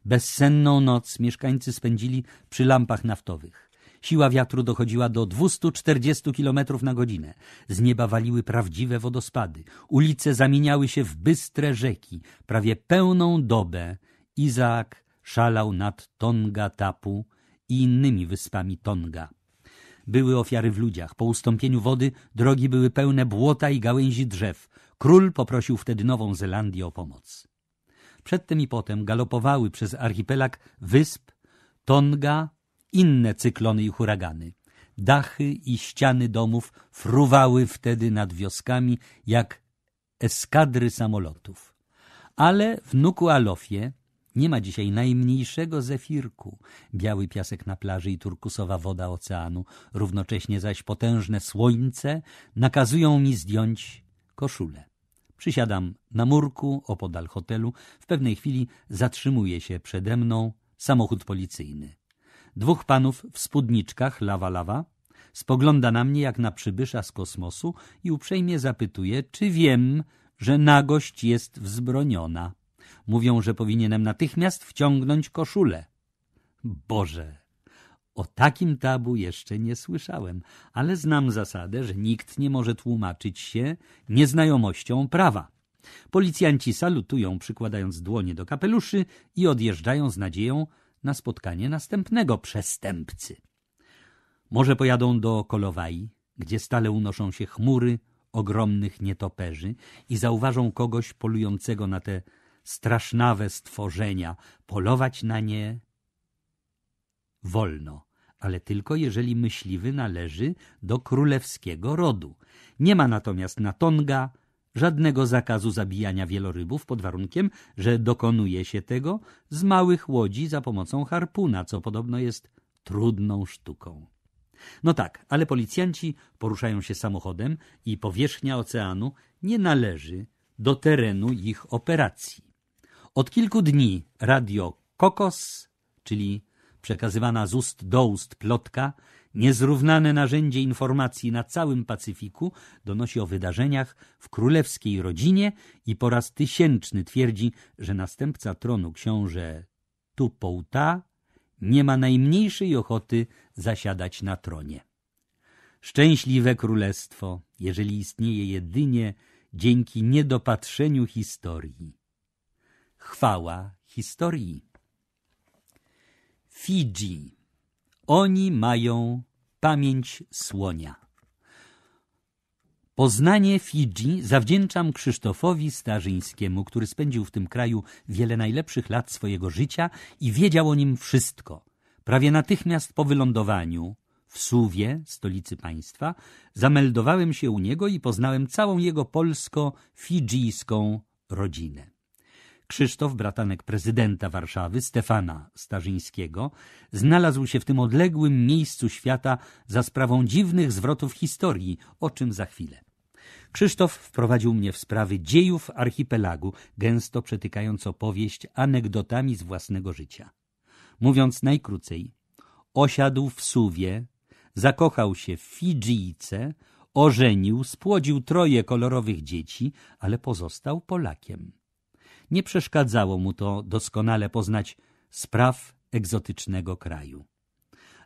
Bezsenną noc mieszkańcy spędzili przy lampach naftowych. Siła wiatru dochodziła do 240 km na godzinę. Z nieba waliły prawdziwe wodospady. Ulice zamieniały się w bystre rzeki. Prawie pełną dobę Izaak szalał nad Tonga Tapu i innymi wyspami Tonga. Były ofiary w ludziach. Po ustąpieniu wody drogi były pełne błota i gałęzi drzew. Król poprosił wtedy Nową Zelandię o pomoc. Przedtem i potem galopowały przez archipelag wysp Tonga, inne cyklony i huragany. Dachy i ściany domów fruwały wtedy nad wioskami jak eskadry samolotów. Ale w Nuku Alofie nie ma dzisiaj najmniejszego zefirku. Biały piasek na plaży i turkusowa woda oceanu, równocześnie zaś potężne słońce nakazują mi zdjąć koszulę. Przysiadam na murku opodal hotelu. W pewnej chwili zatrzymuje się przede mną samochód policyjny. Dwóch panów w spódniczkach lawa-lawa spogląda na mnie jak na przybysza z kosmosu i uprzejmie zapytuje, czy wiem, że nagość jest wzbroniona. Mówią, że powinienem natychmiast wciągnąć koszulę. Boże! O takim tabu jeszcze nie słyszałem, ale znam zasadę, że nikt nie może tłumaczyć się nieznajomością prawa. Policjanci salutują, przykładając dłonie do kapeluszy i odjeżdżają z nadzieją, na spotkanie następnego przestępcy. Może pojadą do Kolowai, gdzie stale unoszą się chmury ogromnych nietoperzy i zauważą kogoś polującego na te strasznawe stworzenia. Polować na nie wolno, ale tylko jeżeli myśliwy należy do królewskiego rodu. Nie ma natomiast na Tonga żadnego zakazu zabijania wielorybów pod warunkiem, że dokonuje się tego z małych łodzi za pomocą harpuna, co podobno jest trudną sztuką. No tak, ale policjanci poruszają się samochodem i powierzchnia oceanu nie należy do terenu ich operacji. Od kilku dni radio Kokos, czyli przekazywana z ust do ust plotka, Niezrównane narzędzie informacji na całym Pacyfiku donosi o wydarzeniach w królewskiej rodzinie i po raz tysięczny twierdzi, że następca tronu książę Tupouta nie ma najmniejszej ochoty zasiadać na tronie. Szczęśliwe królestwo, jeżeli istnieje jedynie dzięki niedopatrzeniu historii. Chwała historii. Fidżi oni mają pamięć słonia. Poznanie Fidżi zawdzięczam Krzysztofowi Starzyńskiemu, który spędził w tym kraju wiele najlepszych lat swojego życia i wiedział o nim wszystko. Prawie natychmiast po wylądowaniu w Suwie, stolicy państwa, zameldowałem się u niego i poznałem całą jego polsko-fidżijską rodzinę. Krzysztof, bratanek prezydenta Warszawy, Stefana Starzyńskiego, znalazł się w tym odległym miejscu świata za sprawą dziwnych zwrotów historii, o czym za chwilę. Krzysztof wprowadził mnie w sprawy dziejów archipelagu, gęsto przetykając opowieść anegdotami z własnego życia. Mówiąc najkrócej, osiadł w Suwie, zakochał się w Fidżijce, ożenił, spłodził troje kolorowych dzieci, ale pozostał Polakiem nie przeszkadzało mu to doskonale poznać spraw egzotycznego kraju.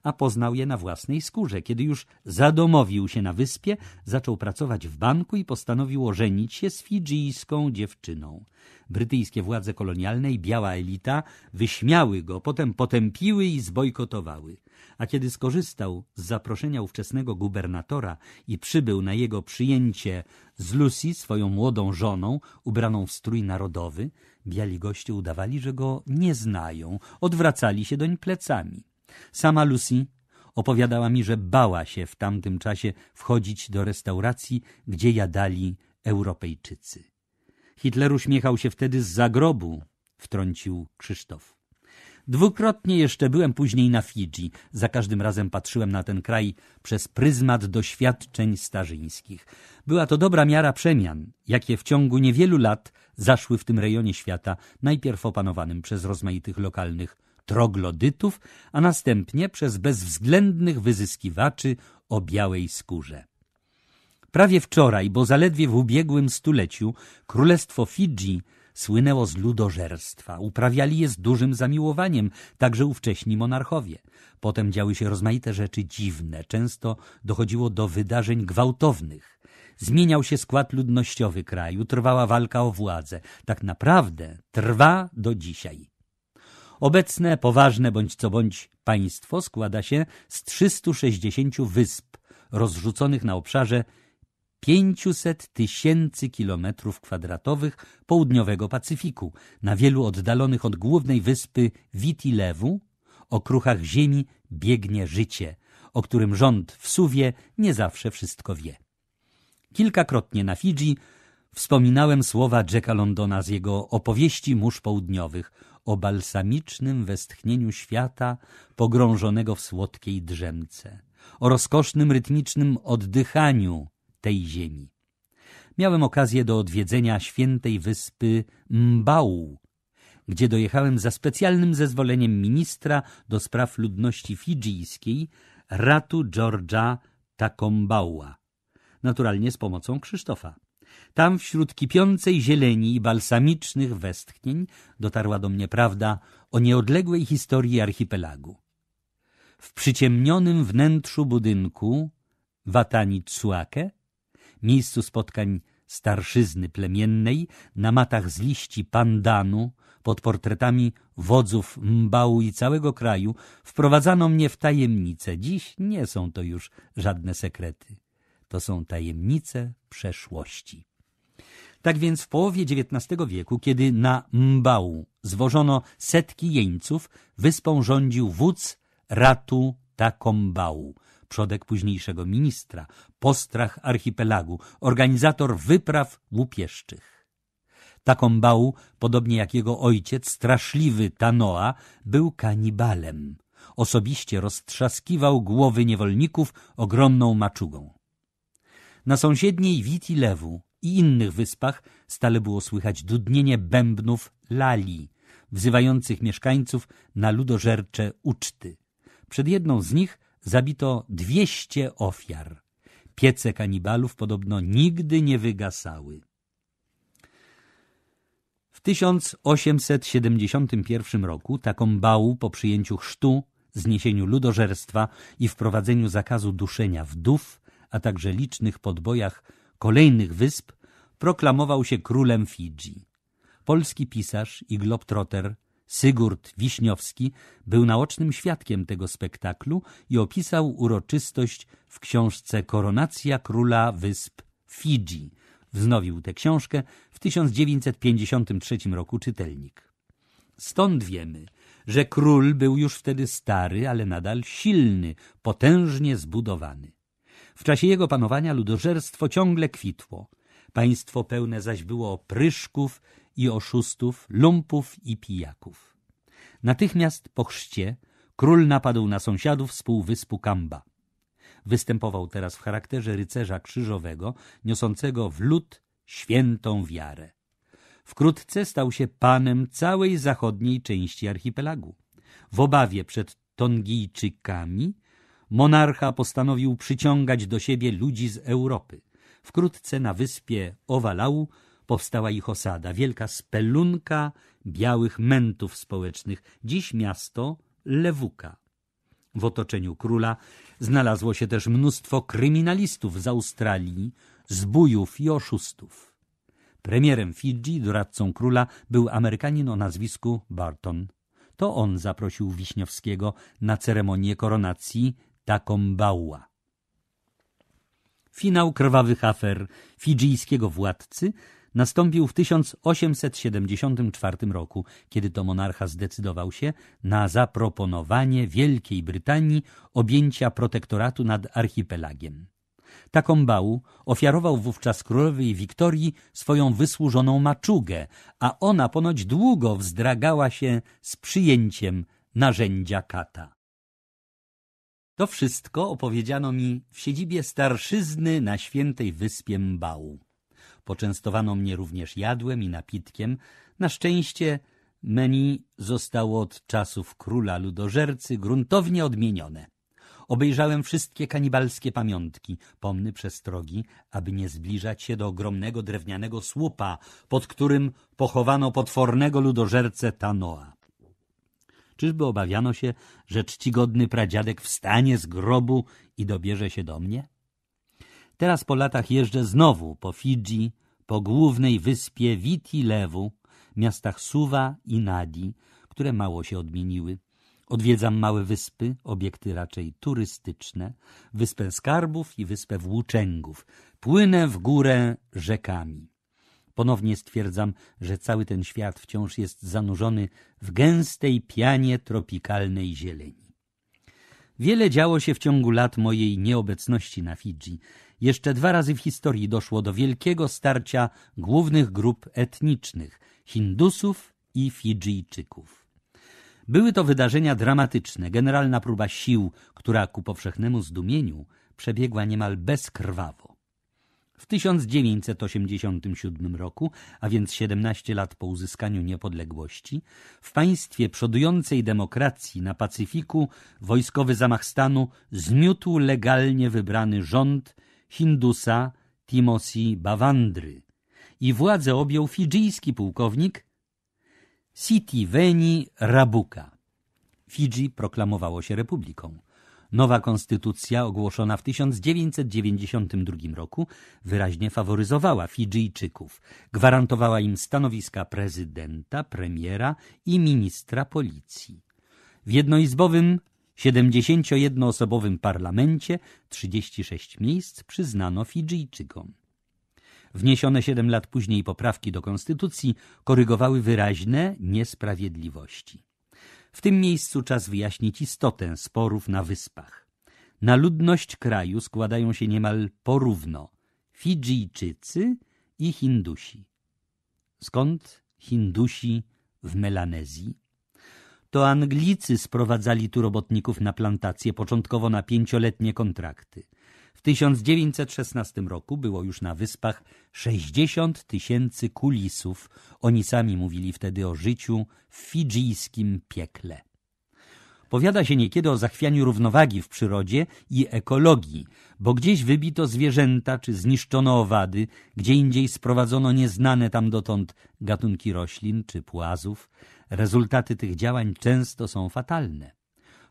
A poznał je na własnej skórze. Kiedy już zadomowił się na wyspie, zaczął pracować w banku i postanowił ożenić się z fidżijską dziewczyną. Brytyjskie władze kolonialne i biała elita wyśmiały go, potem potępiły i zbojkotowały a kiedy skorzystał z zaproszenia ówczesnego gubernatora i przybył na jego przyjęcie z Lucy, swoją młodą żoną, ubraną w strój narodowy, biali goście udawali, że go nie znają, odwracali się doń plecami. Sama Lucy opowiadała mi, że bała się w tamtym czasie wchodzić do restauracji, gdzie jadali Europejczycy. Hitler uśmiechał się wtedy z zagrobu, wtrącił Krzysztof. Dwukrotnie jeszcze byłem później na Fidżi. Za każdym razem patrzyłem na ten kraj przez pryzmat doświadczeń starzyńskich. Była to dobra miara przemian, jakie w ciągu niewielu lat zaszły w tym rejonie świata, najpierw opanowanym przez rozmaitych lokalnych troglodytów, a następnie przez bezwzględnych wyzyskiwaczy o białej skórze. Prawie wczoraj, bo zaledwie w ubiegłym stuleciu, królestwo Fidżi słynęło z ludożerstwa. Uprawiali je z dużym zamiłowaniem, także ówcześni monarchowie. Potem działy się rozmaite rzeczy dziwne, często dochodziło do wydarzeń gwałtownych. Zmieniał się skład ludnościowy kraju, trwała walka o władzę. Tak naprawdę trwa do dzisiaj. Obecne, poważne bądź co bądź państwo składa się z 360 wysp rozrzuconych na obszarze 500 tysięcy kilometrów kwadratowych południowego Pacyfiku, na wielu oddalonych od głównej wyspy Witilewu, o kruchach ziemi biegnie życie, o którym rząd w Suwie nie zawsze wszystko wie. Kilkakrotnie na Fidżi wspominałem słowa Jacka Londona z jego opowieści mórz południowych o balsamicznym westchnieniu świata pogrążonego w słodkiej drzemce, o rozkosznym rytmicznym oddychaniu tej ziemi. Miałem okazję do odwiedzenia świętej wyspy Mbau, gdzie dojechałem za specjalnym zezwoleniem ministra do spraw ludności fidżijskiej Ratu Georgia Takombała, naturalnie z pomocą Krzysztofa. Tam wśród kipiącej zieleni i balsamicznych westchnień dotarła do mnie prawda o nieodległej historii archipelagu. W przyciemnionym wnętrzu budynku Watani Tsuake miejscu spotkań starszyzny plemiennej, na matach z liści pandanu, pod portretami wodzów Mbału i całego kraju, wprowadzano mnie w tajemnice. Dziś nie są to już żadne sekrety. To są tajemnice przeszłości. Tak więc w połowie XIX wieku, kiedy na Mbału zwożono setki jeńców, wyspą rządził wódz Ratu Takombału – przodek późniejszego ministra, postrach archipelagu, organizator wypraw łupieszczych. Takombał, podobnie jak jego ojciec, straszliwy Tanoa, był kanibalem. Osobiście roztrzaskiwał głowy niewolników ogromną maczugą. Na sąsiedniej Viti Lewu i innych wyspach stale było słychać dudnienie bębnów lali, wzywających mieszkańców na ludożercze uczty. Przed jedną z nich zabito 200 ofiar. Piece kanibalów podobno nigdy nie wygasały. W 1871 roku taką bału po przyjęciu chrztu, zniesieniu ludożerstwa i wprowadzeniu zakazu duszenia wdów, a także licznych podbojach kolejnych wysp, proklamował się królem Fidżi. Polski pisarz i globtroter Sygurd Wiśniowski był naocznym świadkiem tego spektaklu i opisał uroczystość w książce Koronacja Króla Wysp Fidżi. Wznowił tę książkę w 1953 roku czytelnik. Stąd wiemy, że król był już wtedy stary, ale nadal silny, potężnie zbudowany. W czasie jego panowania ludożerstwo ciągle kwitło. Państwo pełne zaś było opryszków i oszustów, lumpów i pijaków. Natychmiast po chrzcie król napadł na sąsiadów z półwyspu Kamba. Występował teraz w charakterze rycerza krzyżowego, niosącego w lud świętą wiarę. Wkrótce stał się panem całej zachodniej części archipelagu. W obawie przed Tongijczykami monarcha postanowił przyciągać do siebie ludzi z Europy. Wkrótce na wyspie Owalału powstała ich osada, wielka spelunka białych mętów społecznych, dziś miasto Lewuka. W otoczeniu króla znalazło się też mnóstwo kryminalistów z Australii, zbójów i oszustów. Premierem Fidżi, doradcą króla, był Amerykanin o nazwisku Barton. To on zaprosił Wiśniowskiego na ceremonię koronacji Takombaua. Finał krwawych afer fidżijskiego władcy nastąpił w 1874 roku, kiedy to monarcha zdecydował się na zaproponowanie Wielkiej Brytanii objęcia protektoratu nad archipelagiem. Taką bału ofiarował wówczas królowej Wiktorii swoją wysłużoną maczugę, a ona ponoć długo wzdragała się z przyjęciem narzędzia kata. To wszystko opowiedziano mi w siedzibie starszyzny na świętej wyspie Mbału. Poczęstowano mnie również jadłem i napitkiem. Na szczęście menu zostało od czasów króla ludożercy gruntownie odmienione. Obejrzałem wszystkie kanibalskie pamiątki, pomny przestrogi, aby nie zbliżać się do ogromnego drewnianego słupa, pod którym pochowano potwornego ludożercę Tanoa. Czyżby obawiano się, że czcigodny pradziadek wstanie z grobu i dobierze się do mnie? Teraz po latach jeżdżę znowu po Fidżi, po głównej wyspie Viti Levu, miastach Suwa i Nadi, które mało się odmieniły. Odwiedzam małe wyspy, obiekty raczej turystyczne, wyspę skarbów i wyspę włóczęgów. Płynę w górę rzekami. Ponownie stwierdzam, że cały ten świat wciąż jest zanurzony w gęstej pianie tropikalnej zieleni. Wiele działo się w ciągu lat mojej nieobecności na Fidżi jeszcze dwa razy w historii doszło do wielkiego starcia głównych grup etnicznych – Hindusów i Fidżijczyków. Były to wydarzenia dramatyczne. Generalna próba sił, która ku powszechnemu zdumieniu przebiegła niemal bezkrwawo. W 1987 roku, a więc 17 lat po uzyskaniu niepodległości, w państwie przodującej demokracji na Pacyfiku wojskowy zamach stanu zmiótł legalnie wybrany rząd Hindusa Timosi Bawandry i władzę objął fidżijski pułkownik Sitiveni Rabuka. Fidżi proklamowało się republiką. Nowa konstytucja ogłoszona w 1992 roku wyraźnie faworyzowała Fidżijczyków, gwarantowała im stanowiska prezydenta, premiera i ministra policji. W jednoizbowym 71-osobowym parlamencie 36 miejsc przyznano Fidżijczykom. Wniesione siedem lat później poprawki do konstytucji korygowały wyraźne niesprawiedliwości. W tym miejscu czas wyjaśnić istotę sporów na wyspach. Na ludność kraju składają się niemal porówno Fidżijczycy i Hindusi. Skąd Hindusi w Melanezji? To Anglicy sprowadzali tu robotników na plantacje, początkowo na pięcioletnie kontrakty. W 1916 roku było już na wyspach 60 tysięcy kulisów. Oni sami mówili wtedy o życiu w fidżijskim piekle. Powiada się niekiedy o zachwianiu równowagi w przyrodzie i ekologii, bo gdzieś wybito zwierzęta czy zniszczono owady, gdzie indziej sprowadzono nieznane tam dotąd gatunki roślin czy płazów. Rezultaty tych działań często są fatalne.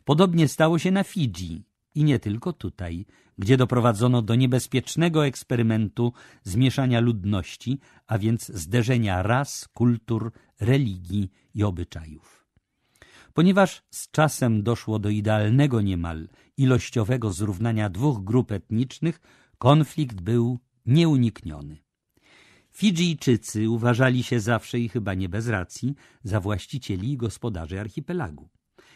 Podobnie stało się na Fidżi i nie tylko tutaj, gdzie doprowadzono do niebezpiecznego eksperymentu zmieszania ludności, a więc zderzenia ras, kultur, religii i obyczajów. Ponieważ z czasem doszło do idealnego niemal ilościowego zrównania dwóch grup etnicznych, konflikt był nieunikniony. Fidżijczycy uważali się zawsze i chyba nie bez racji za właścicieli i gospodarzy archipelagu.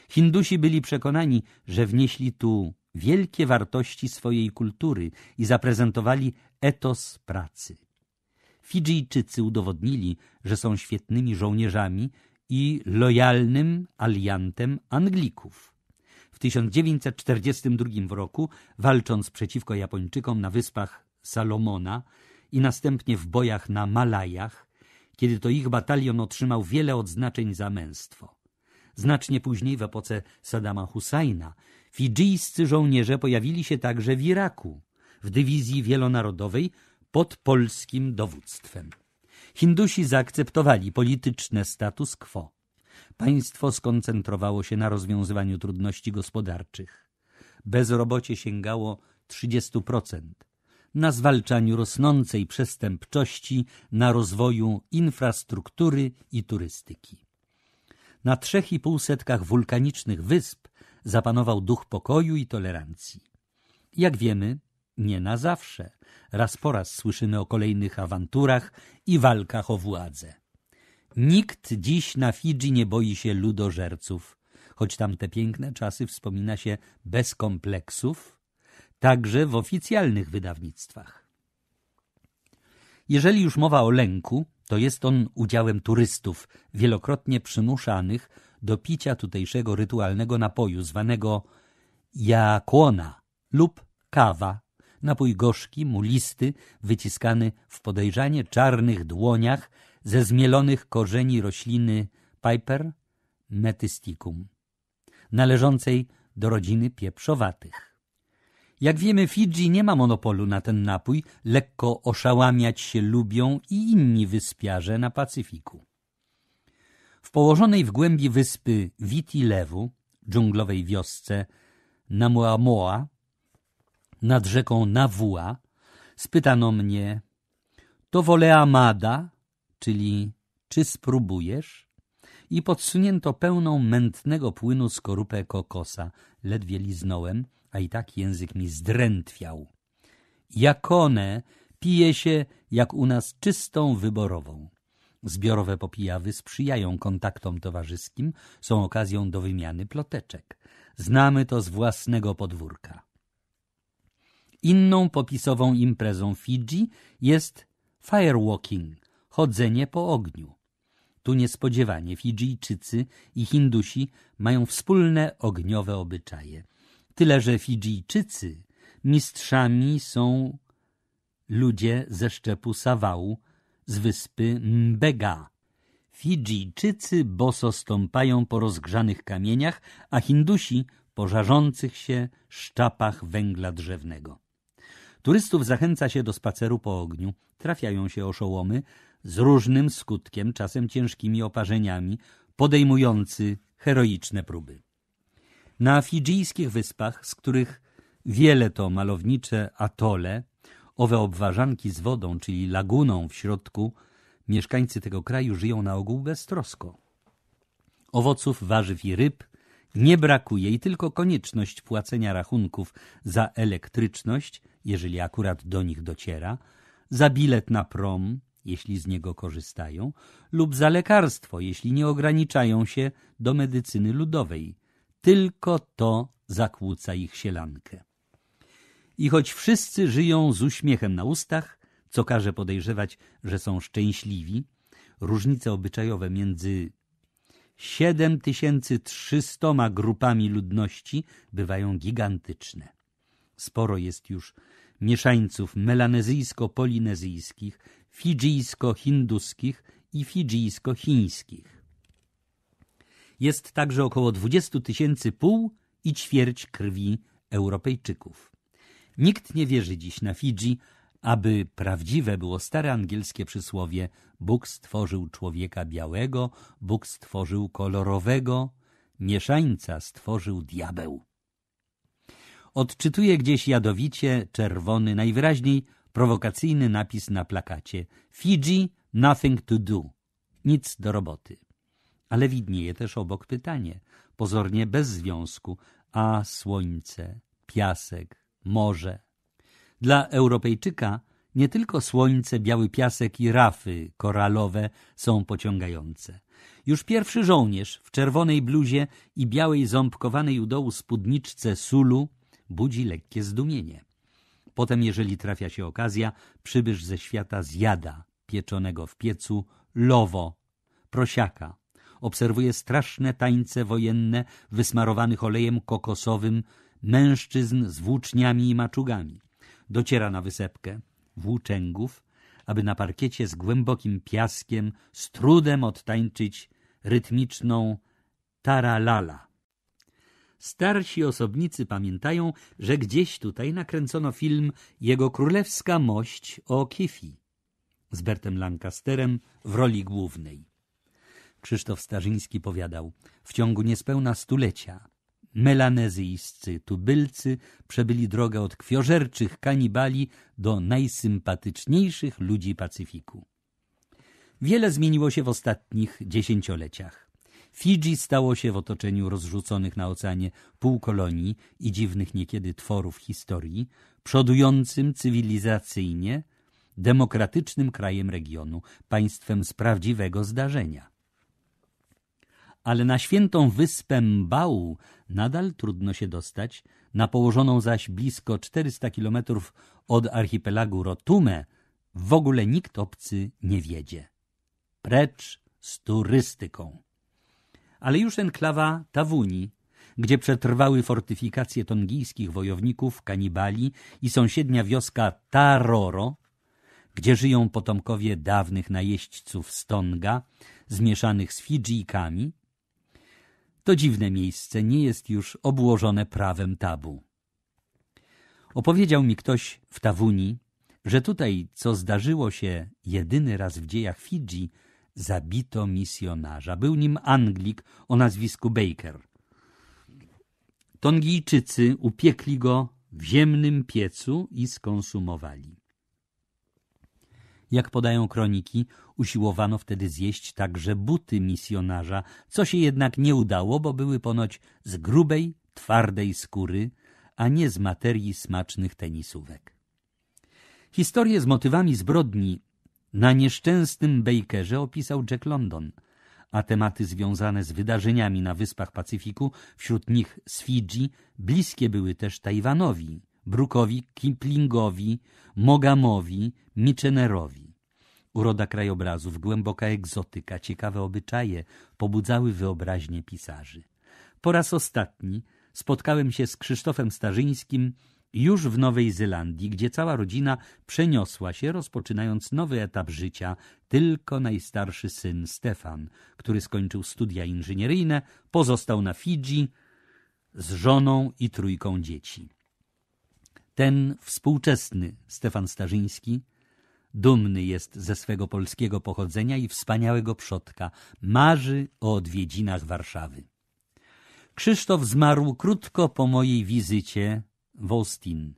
Hindusi byli przekonani, że wnieśli tu wielkie wartości swojej kultury i zaprezentowali etos pracy. Fidżijczycy udowodnili, że są świetnymi żołnierzami i lojalnym aliantem Anglików. W 1942 roku, walcząc przeciwko Japończykom na wyspach Salomona, i następnie w bojach na Malajach, kiedy to ich batalion otrzymał wiele odznaczeń za męstwo. Znacznie później, w epoce Saddama Husajna, fidżijscy żołnierze pojawili się także w Iraku, w dywizji wielonarodowej pod polskim dowództwem. Hindusi zaakceptowali polityczne status quo. Państwo skoncentrowało się na rozwiązywaniu trudności gospodarczych. Bezrobocie sięgało 30% na zwalczaniu rosnącej przestępczości, na rozwoju infrastruktury i turystyki. Na trzech i półsetkach wulkanicznych wysp zapanował duch pokoju i tolerancji. Jak wiemy, nie na zawsze. Raz po raz słyszymy o kolejnych awanturach i walkach o władzę. Nikt dziś na Fidżi nie boi się ludożerców. Choć tamte piękne czasy wspomina się bez kompleksów, także w oficjalnych wydawnictwach. Jeżeli już mowa o lęku, to jest on udziałem turystów, wielokrotnie przymuszanych do picia tutejszego rytualnego napoju zwanego jakłona lub kawa, napój gorzki, mulisty, wyciskany w podejrzanie czarnych dłoniach ze zmielonych korzeni rośliny Piper metysticum, należącej do rodziny pieprzowatych. Jak wiemy, Fidżi nie ma monopolu na ten napój, lekko oszałamiać się lubią i inni wyspiarze na Pacyfiku. W położonej w głębi wyspy Viti Lewu, dżunglowej wiosce Namuamoa, nad rzeką Nawua, spytano mnie, to Mada, czyli czy spróbujesz? I podsunięto pełną mętnego płynu skorupę kokosa. Ledwie liznąłem, a i tak język mi zdrętwiał. Jakone pije się, jak u nas, czystą wyborową. Zbiorowe popijawy sprzyjają kontaktom towarzyskim, są okazją do wymiany ploteczek. Znamy to z własnego podwórka. Inną popisową imprezą Fidżi jest firewalking, chodzenie po ogniu. Tu niespodziewanie Fidżijczycy i Hindusi mają wspólne ogniowe obyczaje – Tyle, że Fidżijczycy mistrzami są ludzie ze szczepu Sawału z wyspy Mbega. Fidżijczycy boso stąpają po rozgrzanych kamieniach, a Hindusi po żarzących się szczapach węgla drzewnego. Turystów zachęca się do spaceru po ogniu. Trafiają się oszołomy z różnym skutkiem, czasem ciężkimi oparzeniami, podejmujący heroiczne próby. Na fidżijskich wyspach, z których wiele to malownicze atole, owe obwarzanki z wodą, czyli laguną w środku, mieszkańcy tego kraju żyją na ogół beztrosko. Owoców, warzyw i ryb nie brakuje i tylko konieczność płacenia rachunków za elektryczność, jeżeli akurat do nich dociera, za bilet na prom, jeśli z niego korzystają, lub za lekarstwo, jeśli nie ograniczają się do medycyny ludowej, tylko to zakłóca ich sielankę. I choć wszyscy żyją z uśmiechem na ustach, co każe podejrzewać, że są szczęśliwi, różnice obyczajowe między 7300 grupami ludności bywają gigantyczne. Sporo jest już mieszańców melanezyjsko-polinezyjskich, fidżijsko-hinduskich i fidżijsko-chińskich jest także około 20 tysięcy pół i ćwierć krwi Europejczyków. Nikt nie wierzy dziś na Fidżi, aby prawdziwe było stare angielskie przysłowie Bóg stworzył człowieka białego, Bóg stworzył kolorowego, mieszańca stworzył diabeł. Odczytuje gdzieś jadowicie, czerwony, najwyraźniej prowokacyjny napis na plakacie Fidżi, nothing to do, nic do roboty. Ale widnieje też obok pytanie, pozornie bez związku, a słońce, piasek, morze. Dla Europejczyka nie tylko słońce, biały piasek i rafy koralowe są pociągające. Już pierwszy żołnierz w czerwonej bluzie i białej ząbkowanej u dołu spódniczce sulu budzi lekkie zdumienie. Potem, jeżeli trafia się okazja, przybysz ze świata zjada pieczonego w piecu lowo, prosiaka, obserwuje straszne tańce wojenne wysmarowanych olejem kokosowym mężczyzn z włóczniami i maczugami. Dociera na wysepkę włóczęgów, aby na parkiecie z głębokim piaskiem z trudem odtańczyć rytmiczną taralala. Starsi osobnicy pamiętają, że gdzieś tutaj nakręcono film Jego Królewska Mość o Kifi z Bertem Lancasterem w roli głównej. Krzysztof Starzyński powiadał, w ciągu niespełna stulecia melanezyjscy tubylcy przebyli drogę od kwiożerczych kanibali do najsympatyczniejszych ludzi Pacyfiku. Wiele zmieniło się w ostatnich dziesięcioleciach. Fidżi stało się w otoczeniu rozrzuconych na oceanie półkolonii i dziwnych niekiedy tworów historii, przodującym cywilizacyjnie, demokratycznym krajem regionu, państwem z prawdziwego zdarzenia ale na świętą wyspę Bału nadal trudno się dostać, na położoną zaś blisko 400 kilometrów od archipelagu Rotumę w ogóle nikt obcy nie wiedzie. Precz z turystyką. Ale już enklawa Tawuni, gdzie przetrwały fortyfikacje tongijskich wojowników, kanibali i sąsiednia wioska Taroro, gdzie żyją potomkowie dawnych najeźdźców z Tonga, zmieszanych z Fidżijkami, to dziwne miejsce, nie jest już obłożone prawem tabu. Opowiedział mi ktoś w Tawuni, że tutaj, co zdarzyło się jedyny raz w dziejach Fidżi, zabito misjonarza. Był nim Anglik o nazwisku Baker. Tongijczycy upiekli go w ziemnym piecu i skonsumowali. Jak podają kroniki, usiłowano wtedy zjeść także buty misjonarza, co się jednak nie udało, bo były ponoć z grubej, twardej skóry, a nie z materii smacznych tenisówek. Historię z motywami zbrodni na nieszczęsnym Bakerze opisał Jack London, a tematy związane z wydarzeniami na wyspach Pacyfiku, wśród nich z Fidżi, bliskie były też Tajwanowi – Brookowi, Kiplingowi, Mogamowi, Michenerowi. Uroda krajobrazów, głęboka egzotyka, ciekawe obyczaje pobudzały wyobraźnię pisarzy. Po raz ostatni spotkałem się z Krzysztofem Starzyńskim już w Nowej Zelandii, gdzie cała rodzina przeniosła się, rozpoczynając nowy etap życia, tylko najstarszy syn Stefan, który skończył studia inżynieryjne, pozostał na Fidżi z żoną i trójką dzieci. Ten współczesny Stefan Starzyński dumny jest ze swego polskiego pochodzenia i wspaniałego przodka, marzy o odwiedzinach Warszawy. Krzysztof zmarł krótko po mojej wizycie w Austin.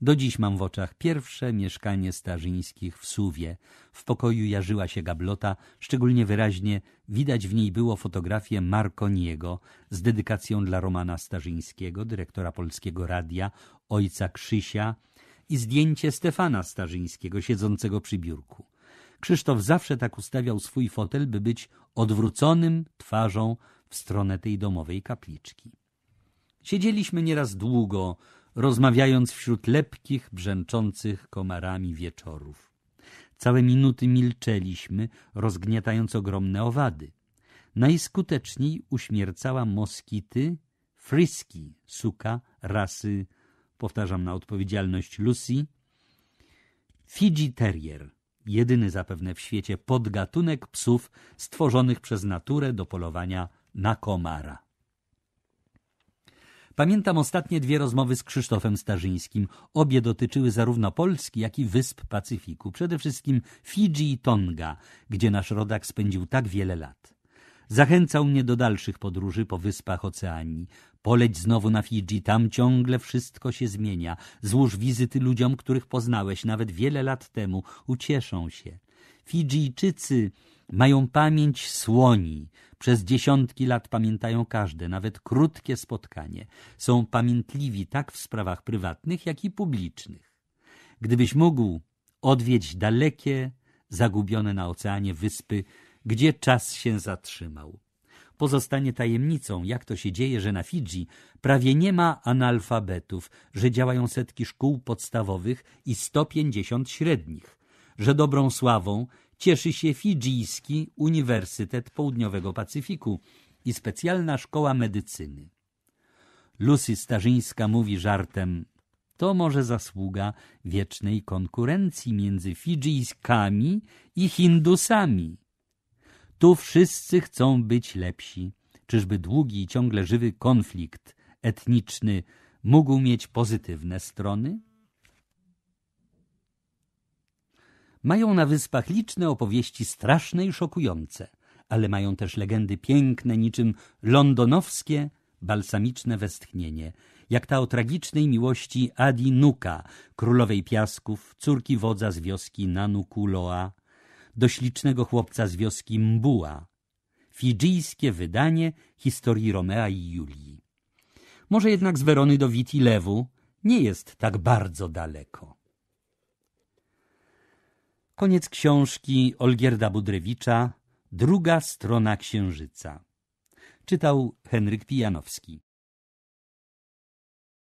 Do dziś mam w oczach pierwsze mieszkanie Starzyńskich w Suwie. W pokoju jarzyła się gablota, szczególnie wyraźnie widać w niej było fotografię Marconiego z dedykacją dla Romana Starzyńskiego, dyrektora Polskiego Radia, ojca Krzysia i zdjęcie Stefana Starzyńskiego siedzącego przy biurku. Krzysztof zawsze tak ustawiał swój fotel, by być odwróconym twarzą w stronę tej domowej kapliczki. Siedzieliśmy nieraz długo rozmawiając wśród lepkich, brzęczących komarami wieczorów. Całe minuty milczeliśmy, rozgniatając ogromne owady. Najskuteczniej uśmiercała moskity fryski, suka rasy, powtarzam na odpowiedzialność Lucy, Fiji Terrier, jedyny zapewne w świecie podgatunek psów stworzonych przez naturę do polowania na komara. Pamiętam ostatnie dwie rozmowy z Krzysztofem Starzyńskim. Obie dotyczyły zarówno Polski, jak i Wysp Pacyfiku, przede wszystkim Fidżi i Tonga, gdzie nasz rodak spędził tak wiele lat. Zachęcał mnie do dalszych podróży po wyspach oceanii. Poleć znowu na Fidżi, tam ciągle wszystko się zmienia. Złóż wizyty ludziom, których poznałeś nawet wiele lat temu. Ucieszą się. Fidżijczycy mają pamięć słoni, przez dziesiątki lat pamiętają każde, nawet krótkie spotkanie. Są pamiętliwi tak w sprawach prywatnych, jak i publicznych. Gdybyś mógł, odwiedź dalekie, zagubione na oceanie wyspy, gdzie czas się zatrzymał. Pozostanie tajemnicą, jak to się dzieje, że na Fidżi prawie nie ma analfabetów, że działają setki szkół podstawowych i 150 średnich, że dobrą sławą cieszy się Fidżijski Uniwersytet Południowego Pacyfiku i specjalna szkoła medycyny. Lucy Starzyńska mówi żartem, to może zasługa wiecznej konkurencji między Fidżijskami i Hindusami. Tu wszyscy chcą być lepsi. Czyżby długi i ciągle żywy konflikt etniczny mógł mieć pozytywne strony? Mają na wyspach liczne opowieści straszne i szokujące, ale mają też legendy piękne, niczym londonowskie, balsamiczne westchnienie, jak ta o tragicznej miłości Adi Nuka, królowej piasków, córki wodza z wioski Nanukuloa, do ślicznego chłopca z wioski Mbua, fidżijskie wydanie historii Romea i Julii. Może jednak z Werony do Lewu nie jest tak bardzo daleko. Koniec książki Olgierda Budrewicza, druga strona Księżyca. Czytał Henryk Pijanowski.